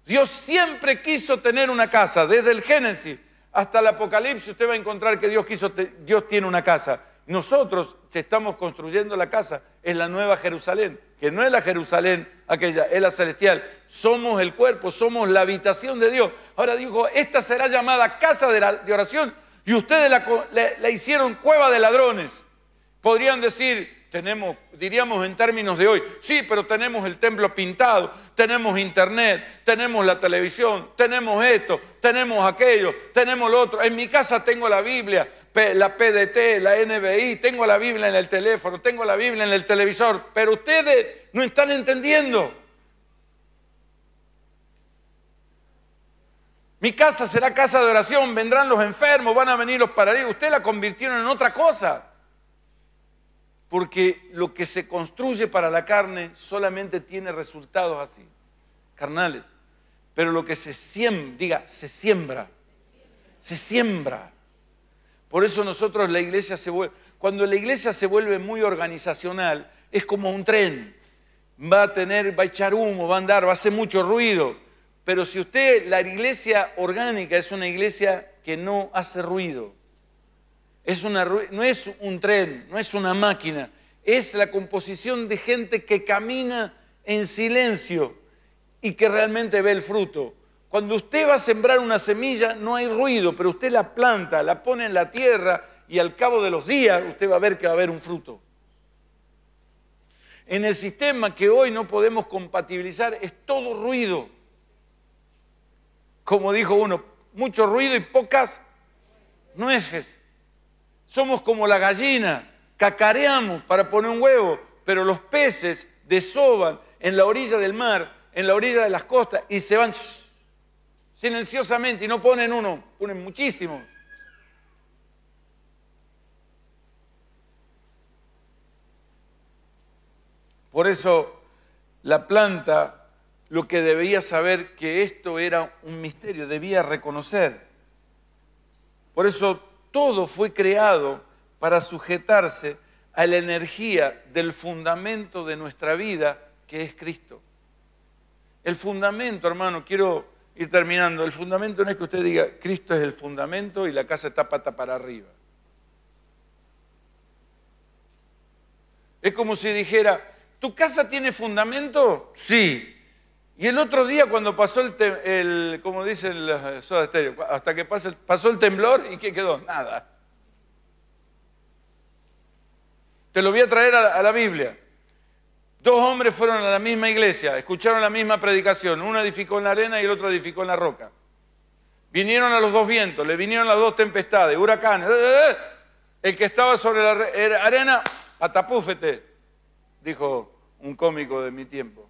Dios siempre quiso tener una casa. Desde el Génesis hasta el Apocalipsis usted va a encontrar que Dios, quiso, Dios tiene una casa. Nosotros estamos construyendo la casa, es la nueva Jerusalén, que no es la Jerusalén aquella, es la celestial. Somos el cuerpo, somos la habitación de Dios. Ahora dijo, esta será llamada casa de, oración y ustedes la hicieron cueva de ladrones. Podrían decir, tenemos, diríamos en términos de hoy, sí, pero tenemos el templo pintado, tenemos internet, tenemos la televisión, tenemos esto, tenemos aquello, tenemos lo otro. En mi casa tengo la Biblia, la PDT, la NBI, tengo la Biblia en el teléfono, tengo la Biblia en el televisor, pero ustedes no están entendiendo. Mi casa será casa de oración, vendrán los enfermos, van a venir los paralíticos. Ustedes la convirtieron en otra cosa porque lo que se construye para la carne solamente tiene resultados así, carnales. Pero lo que se siembra, diga, se siembra, se siembra. Por eso nosotros la iglesia se vuelve, cuando la iglesia se vuelve muy organizacional, es como un tren, va a tener, va a echar humo, va a andar, va a hacer mucho ruido. Pero si usted, la iglesia orgánica es una iglesia que no hace ruido, no es un tren, no es una máquina, es la composición de gente que camina en silencio y que realmente ve el fruto. Cuando usted va a sembrar una semilla no hay ruido, pero usted la planta, la pone en la tierra y al cabo de los días usted va a ver que va a haber un fruto. En el sistema que hoy no podemos compatibilizar es todo ruido. Como dijo uno, mucho ruido y pocas nueces. Somos como la gallina, cacareamos para poner un huevo, pero los peces desoban en la orilla del mar, en la orilla de las costas, y se van silenciosamente y no ponen uno, ponen muchísimo. Por eso la planta lo que debía saber que esto era un misterio, debía reconocer. Por eso todo fue creado para sujetarse a la energía del fundamento de nuestra vida, que es Cristo. El fundamento, hermano, quiero ir terminando, el fundamento no es que usted diga, Cristo es el fundamento y la casa está pata para arriba. Es como si dijera, ¿tu casa tiene fundamento? Sí. Y el otro día cuando pasó el, como eh, hasta que pasó pasó el temblor y ¿qué quedó? Nada. Te lo voy a traer a, a la Biblia. Dos hombres fueron a la misma iglesia, escucharon la misma predicación. Uno edificó en la arena y el otro edificó en la roca. Vinieron a los dos vientos, le vinieron las dos tempestades, huracanes. Eh, eh, el que estaba sobre la arena, atapúfete, dijo un cómico de mi tiempo.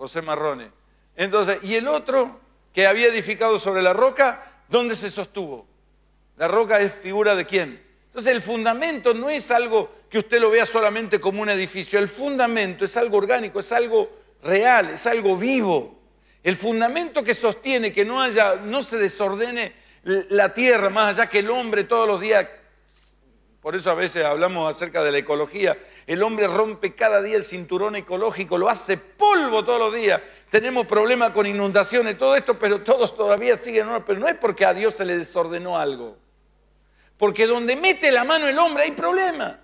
José Marrone. Entonces, y el otro que había edificado sobre la roca, ¿dónde se sostuvo? La roca es figura de quién? Entonces el fundamento no es algo que usted lo vea solamente como un edificio, el fundamento es algo orgánico, es algo real, es algo vivo. El fundamento que sostiene que no haya, no se desordene la tierra, más allá que el hombre todos los días por eso a veces hablamos acerca de la ecología. El hombre rompe cada día el cinturón ecológico, lo hace polvo todos los días. Tenemos problemas con inundaciones, todo esto, pero todos todavía siguen. Pero no es porque a Dios se le desordenó algo. Porque donde mete la mano el hombre hay problema.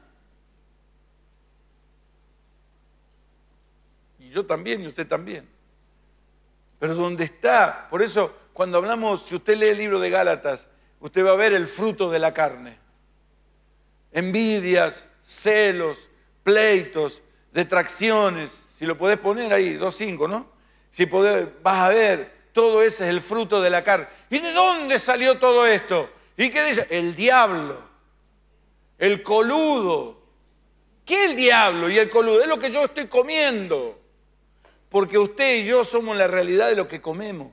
Y yo también, y usted también. Pero donde está, por eso cuando hablamos, si usted lee el libro de Gálatas, usted va a ver el fruto de la carne envidias, celos, pleitos, detracciones. Si lo podés poner ahí, cinco, ¿no? Si podés, vas a ver, todo ese es el fruto de la carne. ¿Y de dónde salió todo esto? ¿Y qué dice? El diablo, el coludo. ¿Qué el diablo y el coludo? Es lo que yo estoy comiendo. Porque usted y yo somos la realidad de lo que comemos.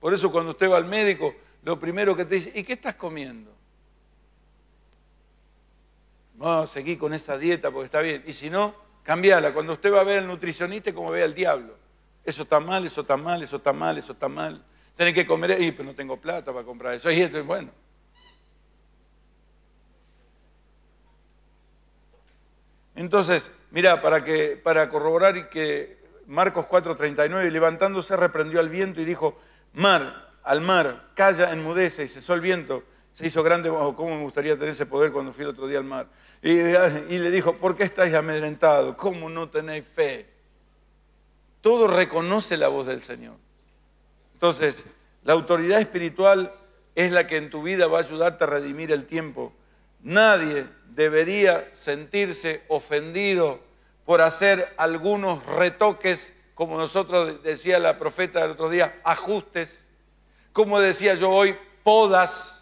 Por eso cuando usted va al médico, lo primero que te dice, ¿y qué estás comiendo? No, seguí con esa dieta porque está bien. Y si no, cambiala. Cuando usted va a ver al nutricionista como ve al diablo. Eso está mal, eso está mal, eso está mal, eso está mal. Tiene que comer, y pero no tengo plata para comprar eso. Y esto es bueno. Entonces, mira, para, que, para corroborar que Marcos 4:39, levantándose, reprendió al viento y dijo, mar, al mar, calla, enmudece y cesó el viento. Se hizo grande, como oh, ¿cómo me gustaría tener ese poder cuando fui el otro día al mar? Y, le dijo, ¿por qué estáis amedrentados? ¿Cómo no tenéis fe? Todo reconoce la voz del Señor. Entonces, la autoridad espiritual es la que en tu vida va a ayudarte a redimir el tiempo. Nadie debería sentirse ofendido por hacer algunos retoques, como nosotros decía la profeta el otro día, ajustes como decía yo hoy, podas.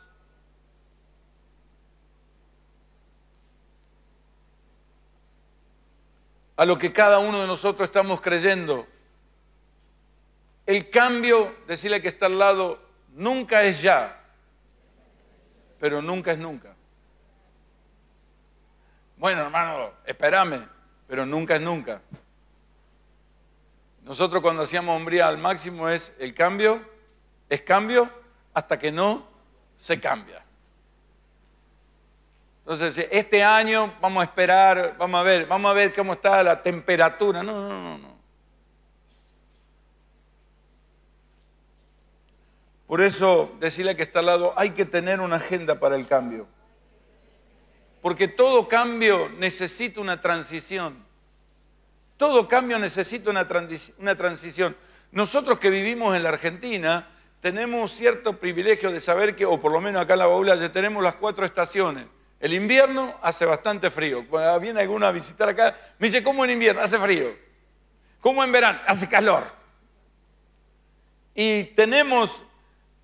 a lo que cada uno de nosotros estamos creyendo. El cambio, decirle que está al lado, nunca es ya, pero nunca es nunca. Bueno, hermano, espérame, pero nunca es nunca. Nosotros cuando hacíamos hombría al máximo es el cambio es cambio hasta que no se cambia. Entonces, este año vamos a esperar, vamos a ver, vamos a ver cómo está la temperatura. No, no, no, no. Por eso, decirle que está al lado, hay que tener una agenda para el cambio. Porque todo cambio necesita una transición. Todo cambio necesita una, transición. Nosotros que vivimos en la Argentina, tenemos cierto privilegio de saber que, o por lo menos acá en la Baula, ya tenemos las cuatro estaciones. El invierno hace bastante frío. Cuando viene alguno a visitar acá, me dice, ¿cómo en invierno? Hace frío. ¿Cómo en verano? Hace calor. Y tenemos,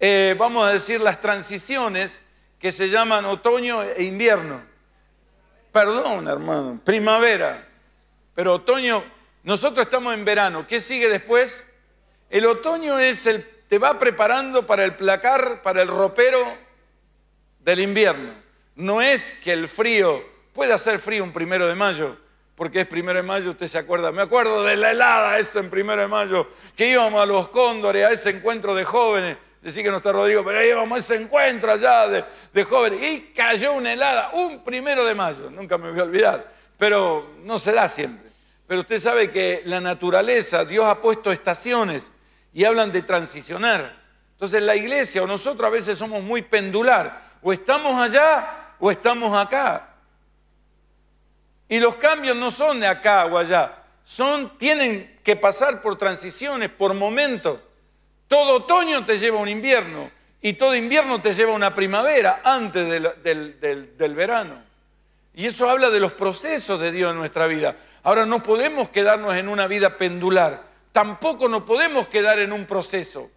eh, vamos a decir, las transiciones que se llaman otoño e invierno. Perdón, hermano, primavera. Pero otoño, nosotros estamos en verano. ¿Qué sigue después? El otoño es el te va preparando para el placar, para el ropero del invierno. No es que el frío, puede hacer frío un primero de mayo, porque es primero de mayo, usted se acuerda, me acuerdo de la helada eso en primero de mayo, que íbamos a los cóndores, a ese encuentro de jóvenes, decir que no está Rodrigo, pero ahí íbamos a ese encuentro allá de, de jóvenes, y cayó una helada, un primero de mayo, nunca me voy a olvidar, pero no se da siempre. Pero usted sabe que la naturaleza, Dios ha puesto estaciones, y hablan de transicionar. Entonces la iglesia o nosotros a veces somos muy pendular, o estamos allá o estamos acá. Y los cambios no son de acá o allá, son tienen que pasar por transiciones, por momentos. Todo otoño te lleva un invierno y todo invierno te lleva una primavera antes del, del verano. Y eso habla de los procesos de Dios en nuestra vida. Ahora no podemos quedarnos en una vida pendular tampoco nos podemos quedar en un proceso.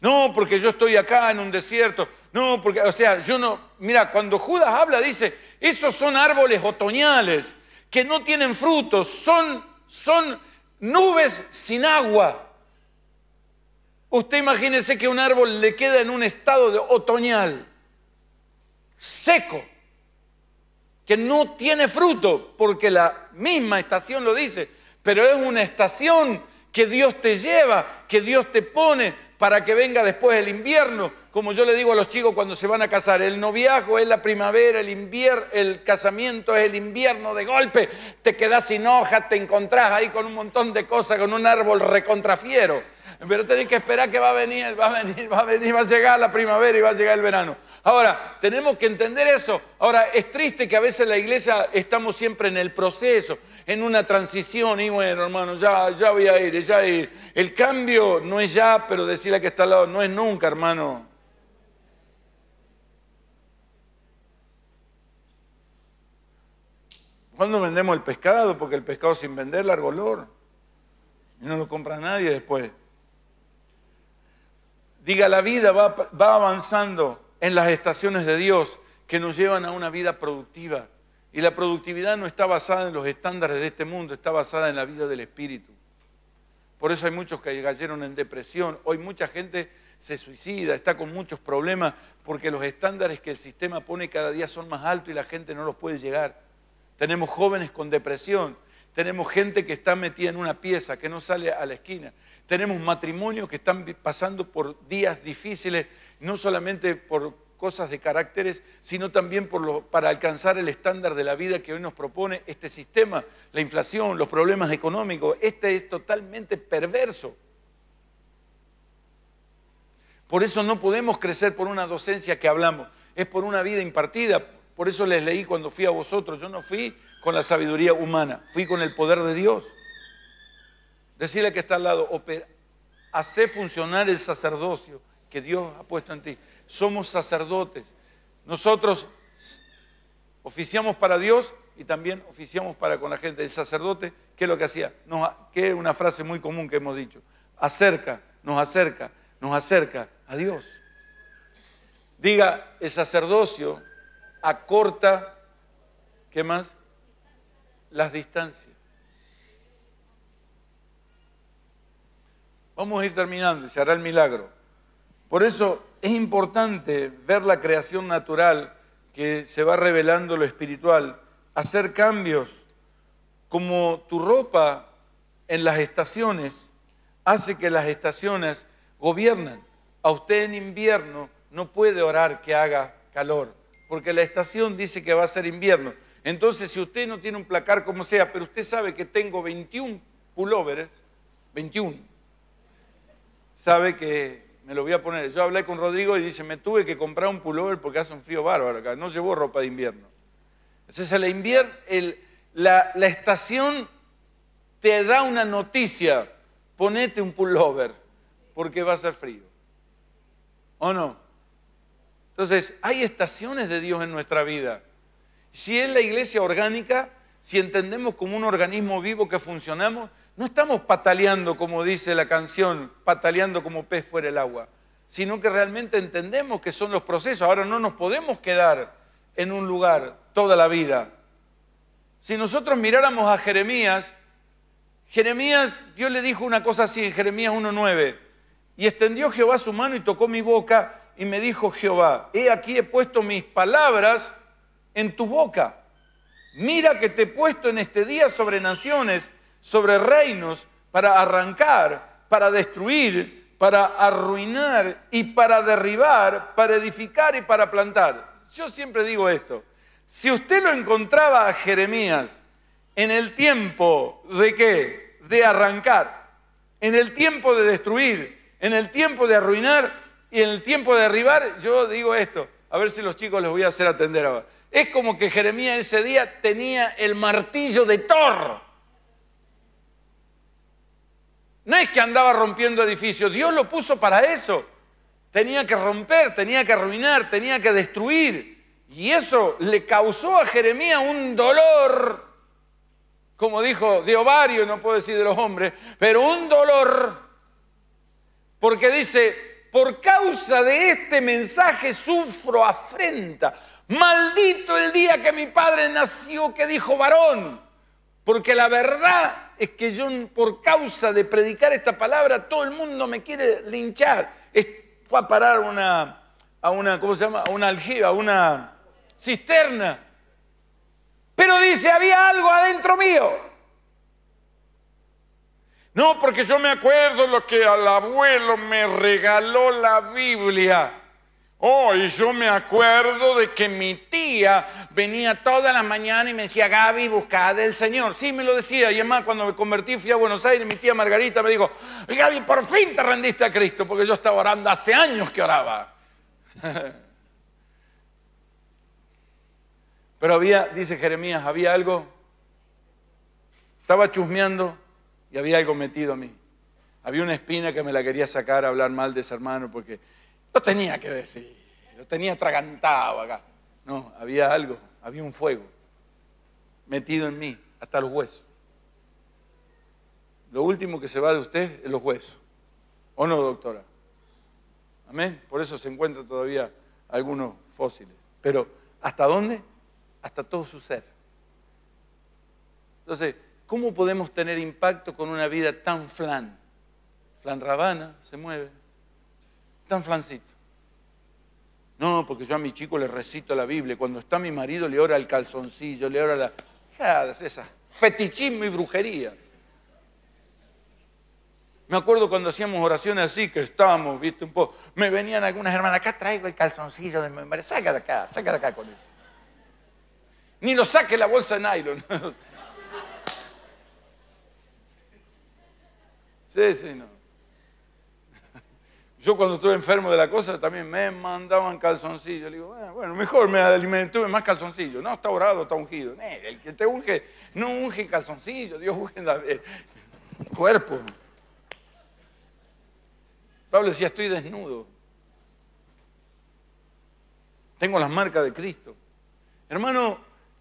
No, porque yo estoy acá en un desierto. No, porque, o sea, yo no. Mira, cuando Judas habla, dice: esos son árboles otoñales que no tienen frutos, son, son nubes sin agua. Usted imagínese que un árbol le queda en un estado de otoñal, seco, que no tiene fruto, porque la misma estación lo dice pero es una estación que Dios te lleva, que Dios te pone para que venga después el invierno. Como yo le digo a los chicos cuando se van a casar, el noviazgo es la primavera, el, el casamiento es el invierno de golpe, te quedás sin hojas, te encontrás ahí con un montón de cosas, con un árbol recontrafiero. Pero tenés que esperar que va a venir, va a venir, va a venir, va a llegar la primavera y va a llegar el verano. Ahora, tenemos que entender eso. Ahora, es triste que a veces la iglesia estamos siempre en el proceso en una transición y bueno, hermano, ya, ya voy a ir, ya ir. El cambio no es ya, pero decirle que está al lado, no es nunca, hermano. ¿Cuándo vendemos el pescado? Porque el pescado sin vender largo olor. Y no lo compra nadie después. Diga, la vida va, va avanzando en las estaciones de Dios que nos llevan a una vida productiva y la productividad no está basada en los estándares de este mundo, está basada en la vida del espíritu. Por eso hay muchos que cayeron en depresión, hoy mucha gente se suicida, está con muchos problemas, porque los estándares que el sistema pone cada día son más altos y la gente no los puede llegar. Tenemos jóvenes con depresión, tenemos gente que está metida en una pieza, que no sale a la esquina, tenemos matrimonios que están pasando por días difíciles, no solamente por, cosas de caracteres, sino también para alcanzar el estándar de la vida que hoy nos propone este sistema, la inflación, los problemas económicos. Este es totalmente perverso. Por eso no podemos crecer por una docencia que hablamos, es por una vida impartida. Por eso les leí cuando fui a vosotros, yo no fui con la sabiduría humana, fui con el poder de Dios. Decirle que está al lado, hace funcionar el sacerdocio que Dios ha puesto en ti somos sacerdotes. Nosotros oficiamos para Dios y también oficiamos para con la gente. El sacerdote, ¿qué es lo que hacía? ¿Qué es una frase muy común que hemos dicho. Acerca, nos acerca, nos acerca a Dios. Diga, el sacerdocio acorta, ¿qué más? Las distancias. Vamos a ir terminando y se hará el milagro. Por eso es importante ver la creación natural que se va revelando lo espiritual, hacer cambios, como tu ropa en las estaciones hace que las estaciones gobiernan. A usted en invierno no puede orar que haga calor, porque la estación dice que va a ser invierno. Entonces, si usted no tiene un placar como sea, pero usted sabe que tengo 21 pulóveres, 21, sabe que me lo voy a poner. Yo hablé con Rodrigo y dice, me tuve que comprar un pullover porque hace un frío bárbaro acá, no llevo ropa de invierno. Entonces la, la, estación te da una noticia, ponete un pullover porque va a ser frío. ¿O no? Entonces, hay estaciones de Dios en nuestra vida. Si es la iglesia orgánica, si entendemos como un organismo vivo que funcionamos, no estamos pataleando, como dice la canción, pataleando como pez fuera el agua, sino que realmente entendemos que son los procesos. Ahora no nos podemos quedar en un lugar toda la vida. Si nosotros miráramos a Jeremías, Jeremías, Dios le dijo una cosa así en Jeremías 1.9, y extendió Jehová su mano y tocó mi boca y me dijo Jehová, he aquí he puesto mis palabras en tu boca. Mira que te he puesto en este día sobre naciones sobre reinos para arrancar, para destruir, para arruinar y para derribar, para edificar y para plantar. Yo siempre digo esto, si usted lo encontraba a Jeremías en el tiempo de qué? De arrancar, en el tiempo de destruir, en el tiempo de arruinar y en el tiempo de derribar, yo digo esto, a ver si los chicos les voy a hacer atender ahora. Es como que Jeremías ese día tenía el martillo de Thor no es que andaba rompiendo edificios, Dios lo puso para eso. Tenía que romper, tenía que arruinar, tenía que destruir. Y eso le causó a Jeremías un dolor, como dijo de ovario, no puedo decir de los hombres, pero un dolor, porque dice, por causa de este mensaje sufro afrenta. Maldito el día que mi padre nació, que dijo varón, porque la verdad es que yo por causa de predicar esta palabra todo el mundo me quiere linchar. Es, fue a parar una, a una, ¿cómo se llama? una aljiba, a una cisterna. Pero dice, había algo adentro mío. No, porque yo me acuerdo lo que al abuelo me regaló la Biblia. Oh, y yo me acuerdo de que mi tía venía todas las mañanas y me decía, Gaby, busca del Señor. Sí, me lo decía. Y además, cuando me convertí, fui a Buenos Aires, mi tía Margarita me dijo, Gaby, por fin te rendiste a Cristo, porque yo estaba orando hace años que oraba. Pero había, dice Jeremías, había algo, estaba chusmeando y había algo metido a mí. Había una espina que me la quería sacar, a hablar mal de ese hermano, porque lo tenía que decir, lo tenía atragantado acá. No, había algo, había un fuego metido en mí, hasta los huesos. Lo último que se va de usted es los huesos. ¿O no, doctora? Amén. Por eso se encuentran todavía algunos fósiles. Pero ¿hasta dónde? Hasta todo su ser. Entonces, ¿cómo podemos tener impacto con una vida tan flan? Flan Rabana se mueve, tan flancito. No, porque yo a mi chico le recito la Biblia. Cuando está mi marido le ora el calzoncillo, le ora la... Fetichismo y brujería. Me acuerdo cuando hacíamos oraciones así, que estábamos, viste, un poco. Me venían algunas hermanas, acá traigo el calzoncillo de mi madre. Saca acá, saca de acá con eso. Ni lo saque la bolsa de nylon. sí, sí, no. Yo cuando estuve enfermo de la cosa también me mandaban calzoncillos. Le digo, ah, bueno, mejor me alimenté más calzoncillos. No, está orado, está ungido. Eh, el que te unge, no unge calzoncillos, Dios unge el eh, cuerpo. Pablo decía, estoy desnudo. Tengo las marcas de Cristo. Hermano,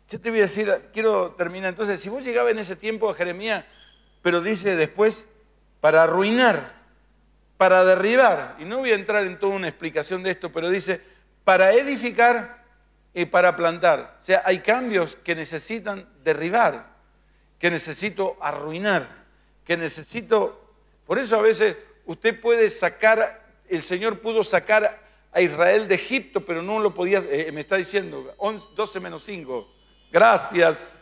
yo te voy a decir, quiero terminar. Entonces, si vos llegabas en ese tiempo a Jeremías, pero dice después, para arruinar para derribar, y no voy a entrar en toda una explicación de esto, pero dice, para edificar y para plantar. O sea, hay cambios que necesitan derribar, que necesito arruinar, que necesito... Por eso a veces usted puede sacar, el Señor pudo sacar a Israel de Egipto, pero no lo podía, eh, me está diciendo, 11, 12 menos 5, gracias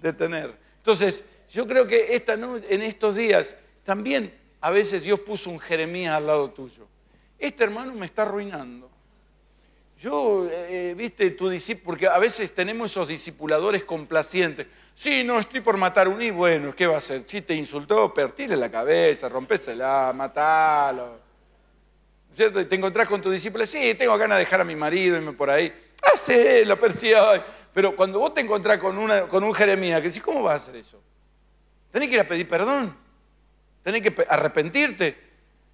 de tener. Entonces, yo creo que esta, en estos días también a veces Dios puso un Jeremías al lado tuyo. Este hermano me está arruinando. Yo, eh, eh, viste, tu discípulo, porque a veces tenemos esos discipuladores complacientes. Sí, no, estoy por matar un y bueno, ¿qué va a hacer? Si te insultó, pertile la cabeza, rompésela, matalo. ¿Cierto? Y te encontrás con tu discípulo, sí, tengo ganas de dejar a mi marido, y irme por ahí. Ah, sí, lo persigue. Pero cuando vos te encontrás con, una, con un Jeremías, que decís, ¿cómo vas a hacer eso? Tenés que ir a pedir perdón tenés que arrepentirte.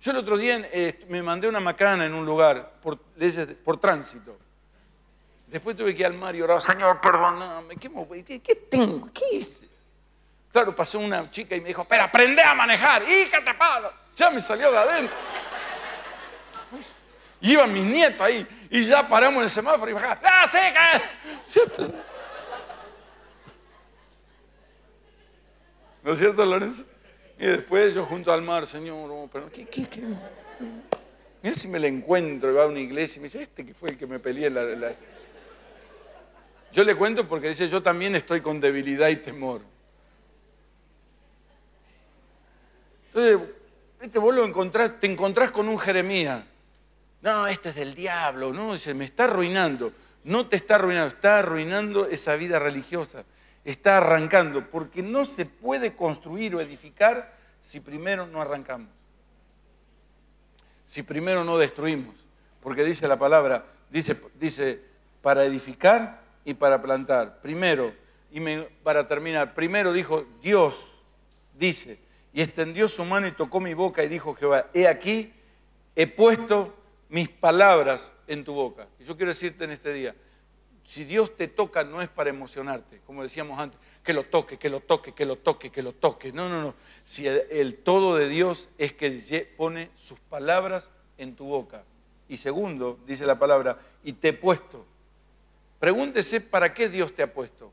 Yo el otro día eh, me mandé una macana en un lugar por, tránsito. Después tuve que ir al mar y orar, Señor, perdóname, ¿qué, tengo? ¿Qué hice? Claro, pasó una chica y me dijo, pero aprende a manejar, híjate palo. Ya me salió de adentro. Y mi mi ahí y ya paramos en el semáforo y bajamos. ¡Ah, sí, ¿Cierto? ¿No es cierto, Lorenzo? Y después yo junto al mar, Señor, pero ¿qué, qué, si me le encuentro y va a una iglesia y me dice, este que fue el que me peleé. La, la... Yo le cuento porque dice, yo también estoy con debilidad y temor. Entonces, este vos lo te encontrás con un Jeremías. No, este es del diablo, no, dice, me está arruinando. No te está arruinando, está arruinando esa vida religiosa está arrancando, porque no se puede construir o edificar si primero no arrancamos, si primero no destruimos, porque dice la palabra, dice, dice para edificar y para plantar. Primero, y para terminar, primero dijo Dios, dice, y extendió su mano y tocó mi boca y dijo Jehová, he aquí, he puesto mis palabras en tu boca. Y yo quiero decirte en este día, si Dios te toca, no es para emocionarte, como decíamos antes, que lo toque, que lo toque, que lo toque, que lo toque. No, no, no. Si el, todo de Dios es que pone sus palabras en tu boca. Y segundo, dice la palabra, y te he puesto. Pregúntese para qué Dios te ha puesto.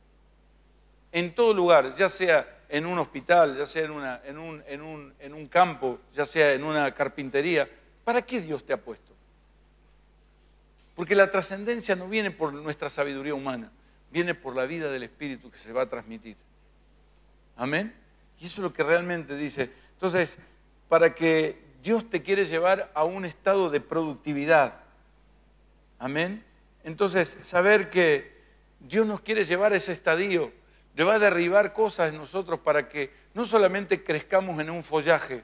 En todo lugar, ya sea en un hospital, ya sea en un campo, ya sea en una carpintería, ¿para qué Dios te ha puesto? Porque la trascendencia no viene por nuestra sabiduría humana, viene por la vida del Espíritu que se va a transmitir. Amén. Y eso es lo que realmente dice. Entonces, para que Dios te quiere llevar a un estado de productividad. Amén. Entonces, saber que Dios nos quiere llevar a ese estadio, te va a derribar cosas en nosotros para que no solamente crezcamos en un follaje,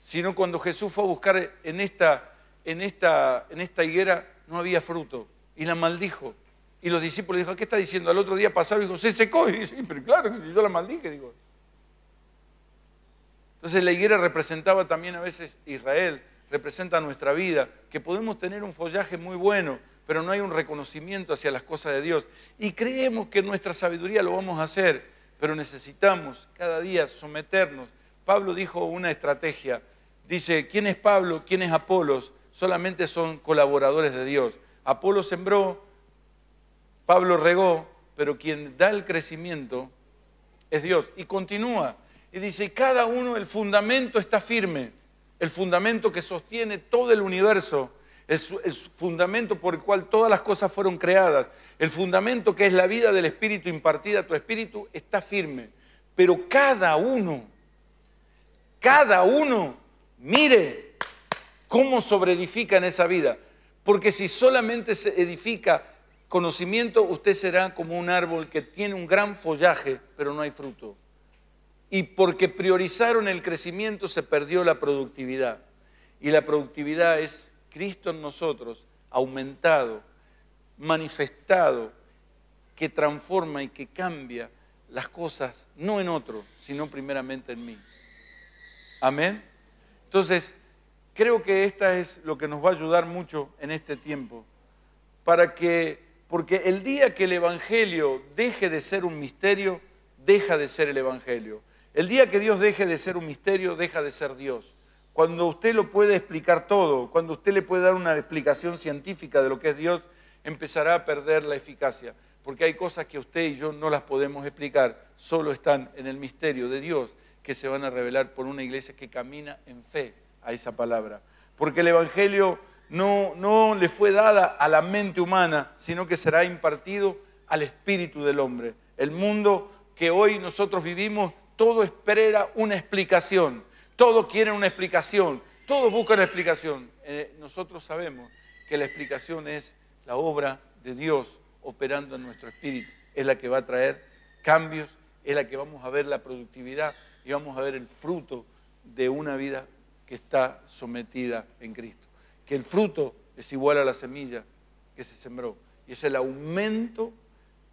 sino cuando Jesús fue a buscar en esta, en esta, en esta higuera no había fruto. Y la maldijo. Y los discípulos dijo ¿qué está diciendo? Al otro día pasaron y dijo, se secó. Y dice, pero claro, yo la maldije, digo. Entonces la higuera representaba también a veces Israel, representa nuestra vida, que podemos tener un follaje muy bueno, pero no hay un reconocimiento hacia las cosas de Dios. Y creemos que nuestra sabiduría lo vamos a hacer, pero necesitamos cada día someternos. Pablo dijo una estrategia. Dice, ¿quién es Pablo? ¿Quién es Apolos? solamente son colaboradores de Dios. Apolo sembró, Pablo regó, pero quien da el crecimiento es Dios. Y continúa, y dice, cada uno, el fundamento está firme, el fundamento que sostiene todo el universo, el, fundamento por el cual todas las cosas fueron creadas, el fundamento que es la vida del Espíritu impartida a tu Espíritu, está firme. Pero cada uno, cada uno, mire ¿Cómo en esa vida? Porque si solamente se edifica conocimiento, usted será como un árbol que tiene un gran follaje, pero no hay fruto. Y porque priorizaron el crecimiento, se perdió la productividad. Y la productividad es Cristo en nosotros, aumentado, manifestado, que transforma y que cambia las cosas, no en otro, sino primeramente en mí. Amén. Entonces, creo que esta es lo que nos va a ayudar mucho en este tiempo, para que, porque el día que el Evangelio deje de ser un misterio, deja de ser el Evangelio. El día que Dios deje de ser un misterio, deja de ser Dios. Cuando usted lo puede explicar todo, cuando usted le puede dar una explicación científica de lo que es Dios, empezará a perder la eficacia, porque hay cosas que usted y yo no las podemos explicar, solo están en el misterio de Dios que se van a revelar por una iglesia que camina en fe a esa palabra, porque el Evangelio no, no le fue dada a la mente humana, sino que será impartido al espíritu del hombre. El mundo que hoy nosotros vivimos, todo espera una explicación, todo quiere una explicación, todos buscan explicación. Eh, nosotros sabemos que la explicación es la obra de Dios operando en nuestro espíritu, es la que va a traer cambios, es la que vamos a ver la productividad y vamos a ver el fruto de una vida que está sometida en Cristo. Que el fruto es igual a la semilla que se sembró. Y es el aumento,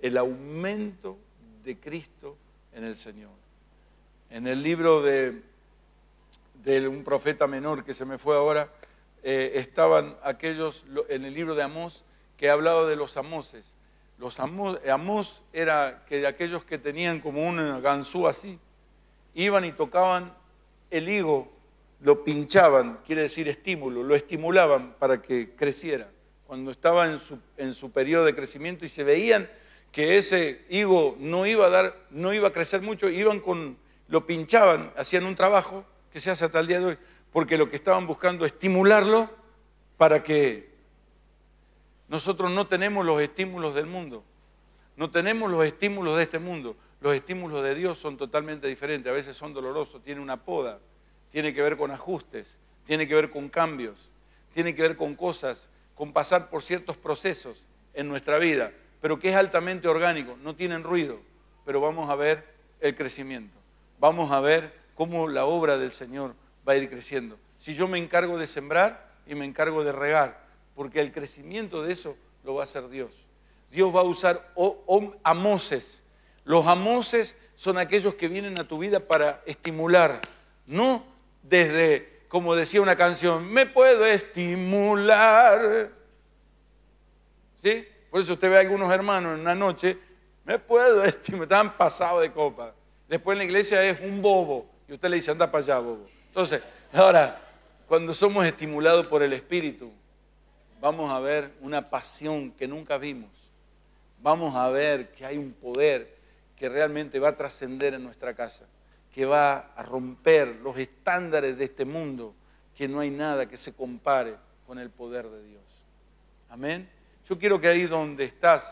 el aumento de Cristo en el Señor. En el libro de, un profeta menor que se me fue ahora, eh, estaban aquellos, en el libro de Amós, que hablado de los amoses. Los amos, era que de aquellos que tenían como una ganzú así, iban y tocaban el higo lo pinchaban, quiere decir estímulo, lo estimulaban para que creciera, cuando estaba en su, en su periodo de crecimiento y se veían que ese higo no iba a dar, no iba a crecer mucho, iban con, lo pinchaban, hacían un trabajo que se hace hasta el día de hoy, porque lo que estaban buscando estimularlo para que nosotros no tenemos los estímulos del mundo, no tenemos los estímulos de este mundo, los estímulos de Dios son totalmente diferentes, a veces son dolorosos, tiene una poda, tiene que ver con ajustes, tiene que ver con cambios, tiene que ver con cosas, con pasar por ciertos procesos en nuestra vida, pero que es altamente orgánico, no tienen ruido, pero vamos a ver el crecimiento, vamos a ver cómo la obra del Señor va a ir creciendo. Si yo me encargo de sembrar y me encargo de regar, porque el crecimiento de eso lo va a hacer Dios. Dios va a usar amoses. Los amoses son aquellos que vienen a tu vida para estimular, no desde, como decía una canción, me puedo estimular. ¿Sí? Por eso usted ve a algunos hermanos en una noche, me puedo estimular, están pasados de copa. Después en la iglesia es un bobo y usted le dice, anda para allá, bobo. Entonces, ahora, cuando somos estimulados por el Espíritu, vamos a ver una pasión que nunca vimos. Vamos a ver que hay un poder que realmente va a trascender en nuestra casa que va a romper los estándares de este mundo, que no hay nada que se compare con el poder de Dios. Amén. Yo quiero que ahí donde estás,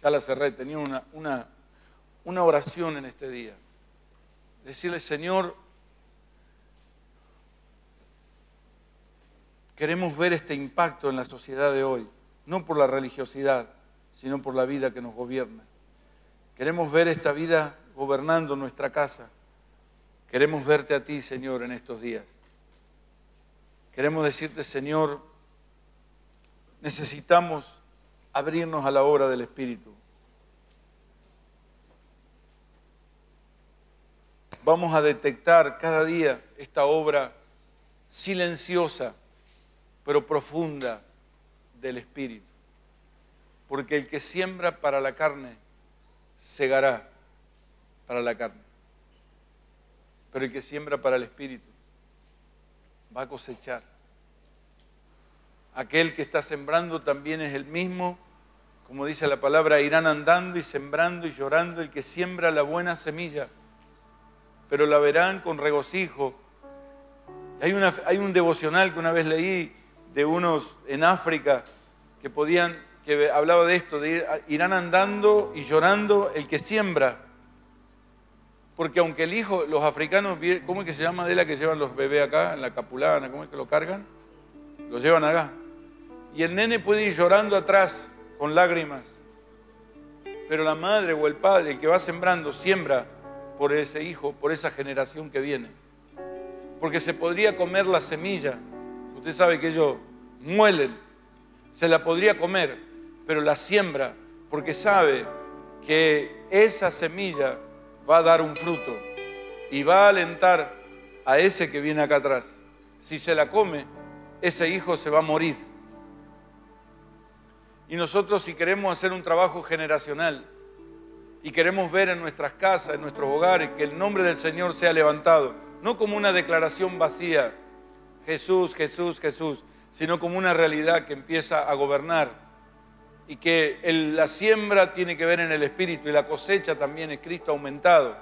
ya la cerré, tenía una, una, una oración en este día. Decirle, Señor, queremos ver este impacto en la sociedad de hoy, no por la religiosidad, sino por la vida que nos gobierna. Queremos ver esta vida gobernando nuestra casa. Queremos verte a ti, Señor, en estos días. Queremos decirte, Señor, necesitamos abrirnos a la obra del Espíritu. Vamos a detectar cada día esta obra silenciosa, pero profunda del Espíritu. Porque el que siembra para la carne, segará para la carne. Pero el que siembra para el Espíritu va a cosechar. Aquel que está sembrando también es el mismo, como dice la palabra, irán andando y sembrando y llorando el que siembra la buena semilla, pero la verán con regocijo. Hay, una, hay un devocional que una vez leí de unos en África que podían, que hablaba de esto, irán andando y llorando el que siembra porque aunque el hijo, los africanos, ¿cómo es que se llama de la que llevan los bebés acá, en la capulana? ¿Cómo es que lo cargan? Lo llevan acá. Y el nene puede ir llorando atrás con lágrimas. Pero la madre o el padre, que va sembrando, siembra por ese hijo, por esa generación que viene. Porque se podría comer la semilla. Usted sabe que ellos muelen. Se la podría comer, pero la siembra porque sabe que esa semilla va a dar un fruto y va a alentar a ese que viene acá atrás. Si se la come, ese hijo se va a morir. Y nosotros si queremos hacer un trabajo generacional y queremos ver en nuestras casas, en nuestros hogares, que el nombre del Señor sea levantado, no como una declaración vacía, Jesús, Jesús, Jesús, sino como una realidad que empieza a gobernar y que la siembra tiene que ver en el Espíritu y la cosecha también es Cristo aumentado,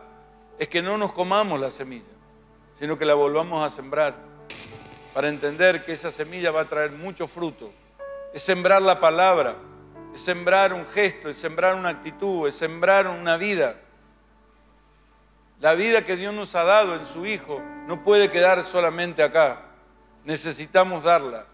es que no nos comamos la semilla, sino que la volvamos a sembrar para entender que esa semilla va a traer mucho fruto. Es sembrar la palabra, es sembrar un gesto, es sembrar una actitud, es sembrar una vida. La vida que Dios nos ha dado en su Hijo no puede quedar solamente acá. Necesitamos darla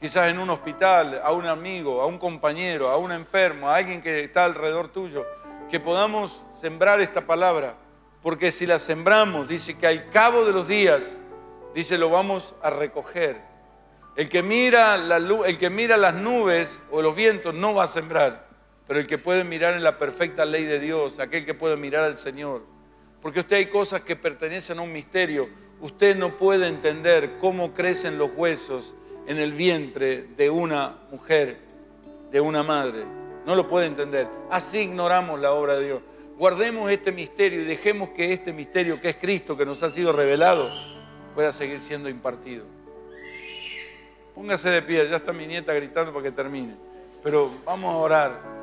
quizás en un hospital, a un amigo, a un compañero, a un enfermo, a alguien que está alrededor tuyo, que podamos sembrar esta palabra, porque si la sembramos, dice que al cabo de los días, dice, lo vamos a recoger. El que mira, la, el que mira las nubes o los vientos no va a sembrar, pero el que puede mirar en la perfecta ley de Dios, aquel que puede mirar al Señor, porque usted hay cosas que pertenecen a un misterio, usted no puede entender cómo crecen los huesos en el vientre de una mujer, de una madre. No lo puede entender. Así ignoramos la obra de Dios. Guardemos este misterio y dejemos que este misterio que es Cristo, que nos ha sido revelado, pueda seguir siendo impartido. Póngase de pie, ya está mi nieta gritando para que termine. Pero vamos a orar.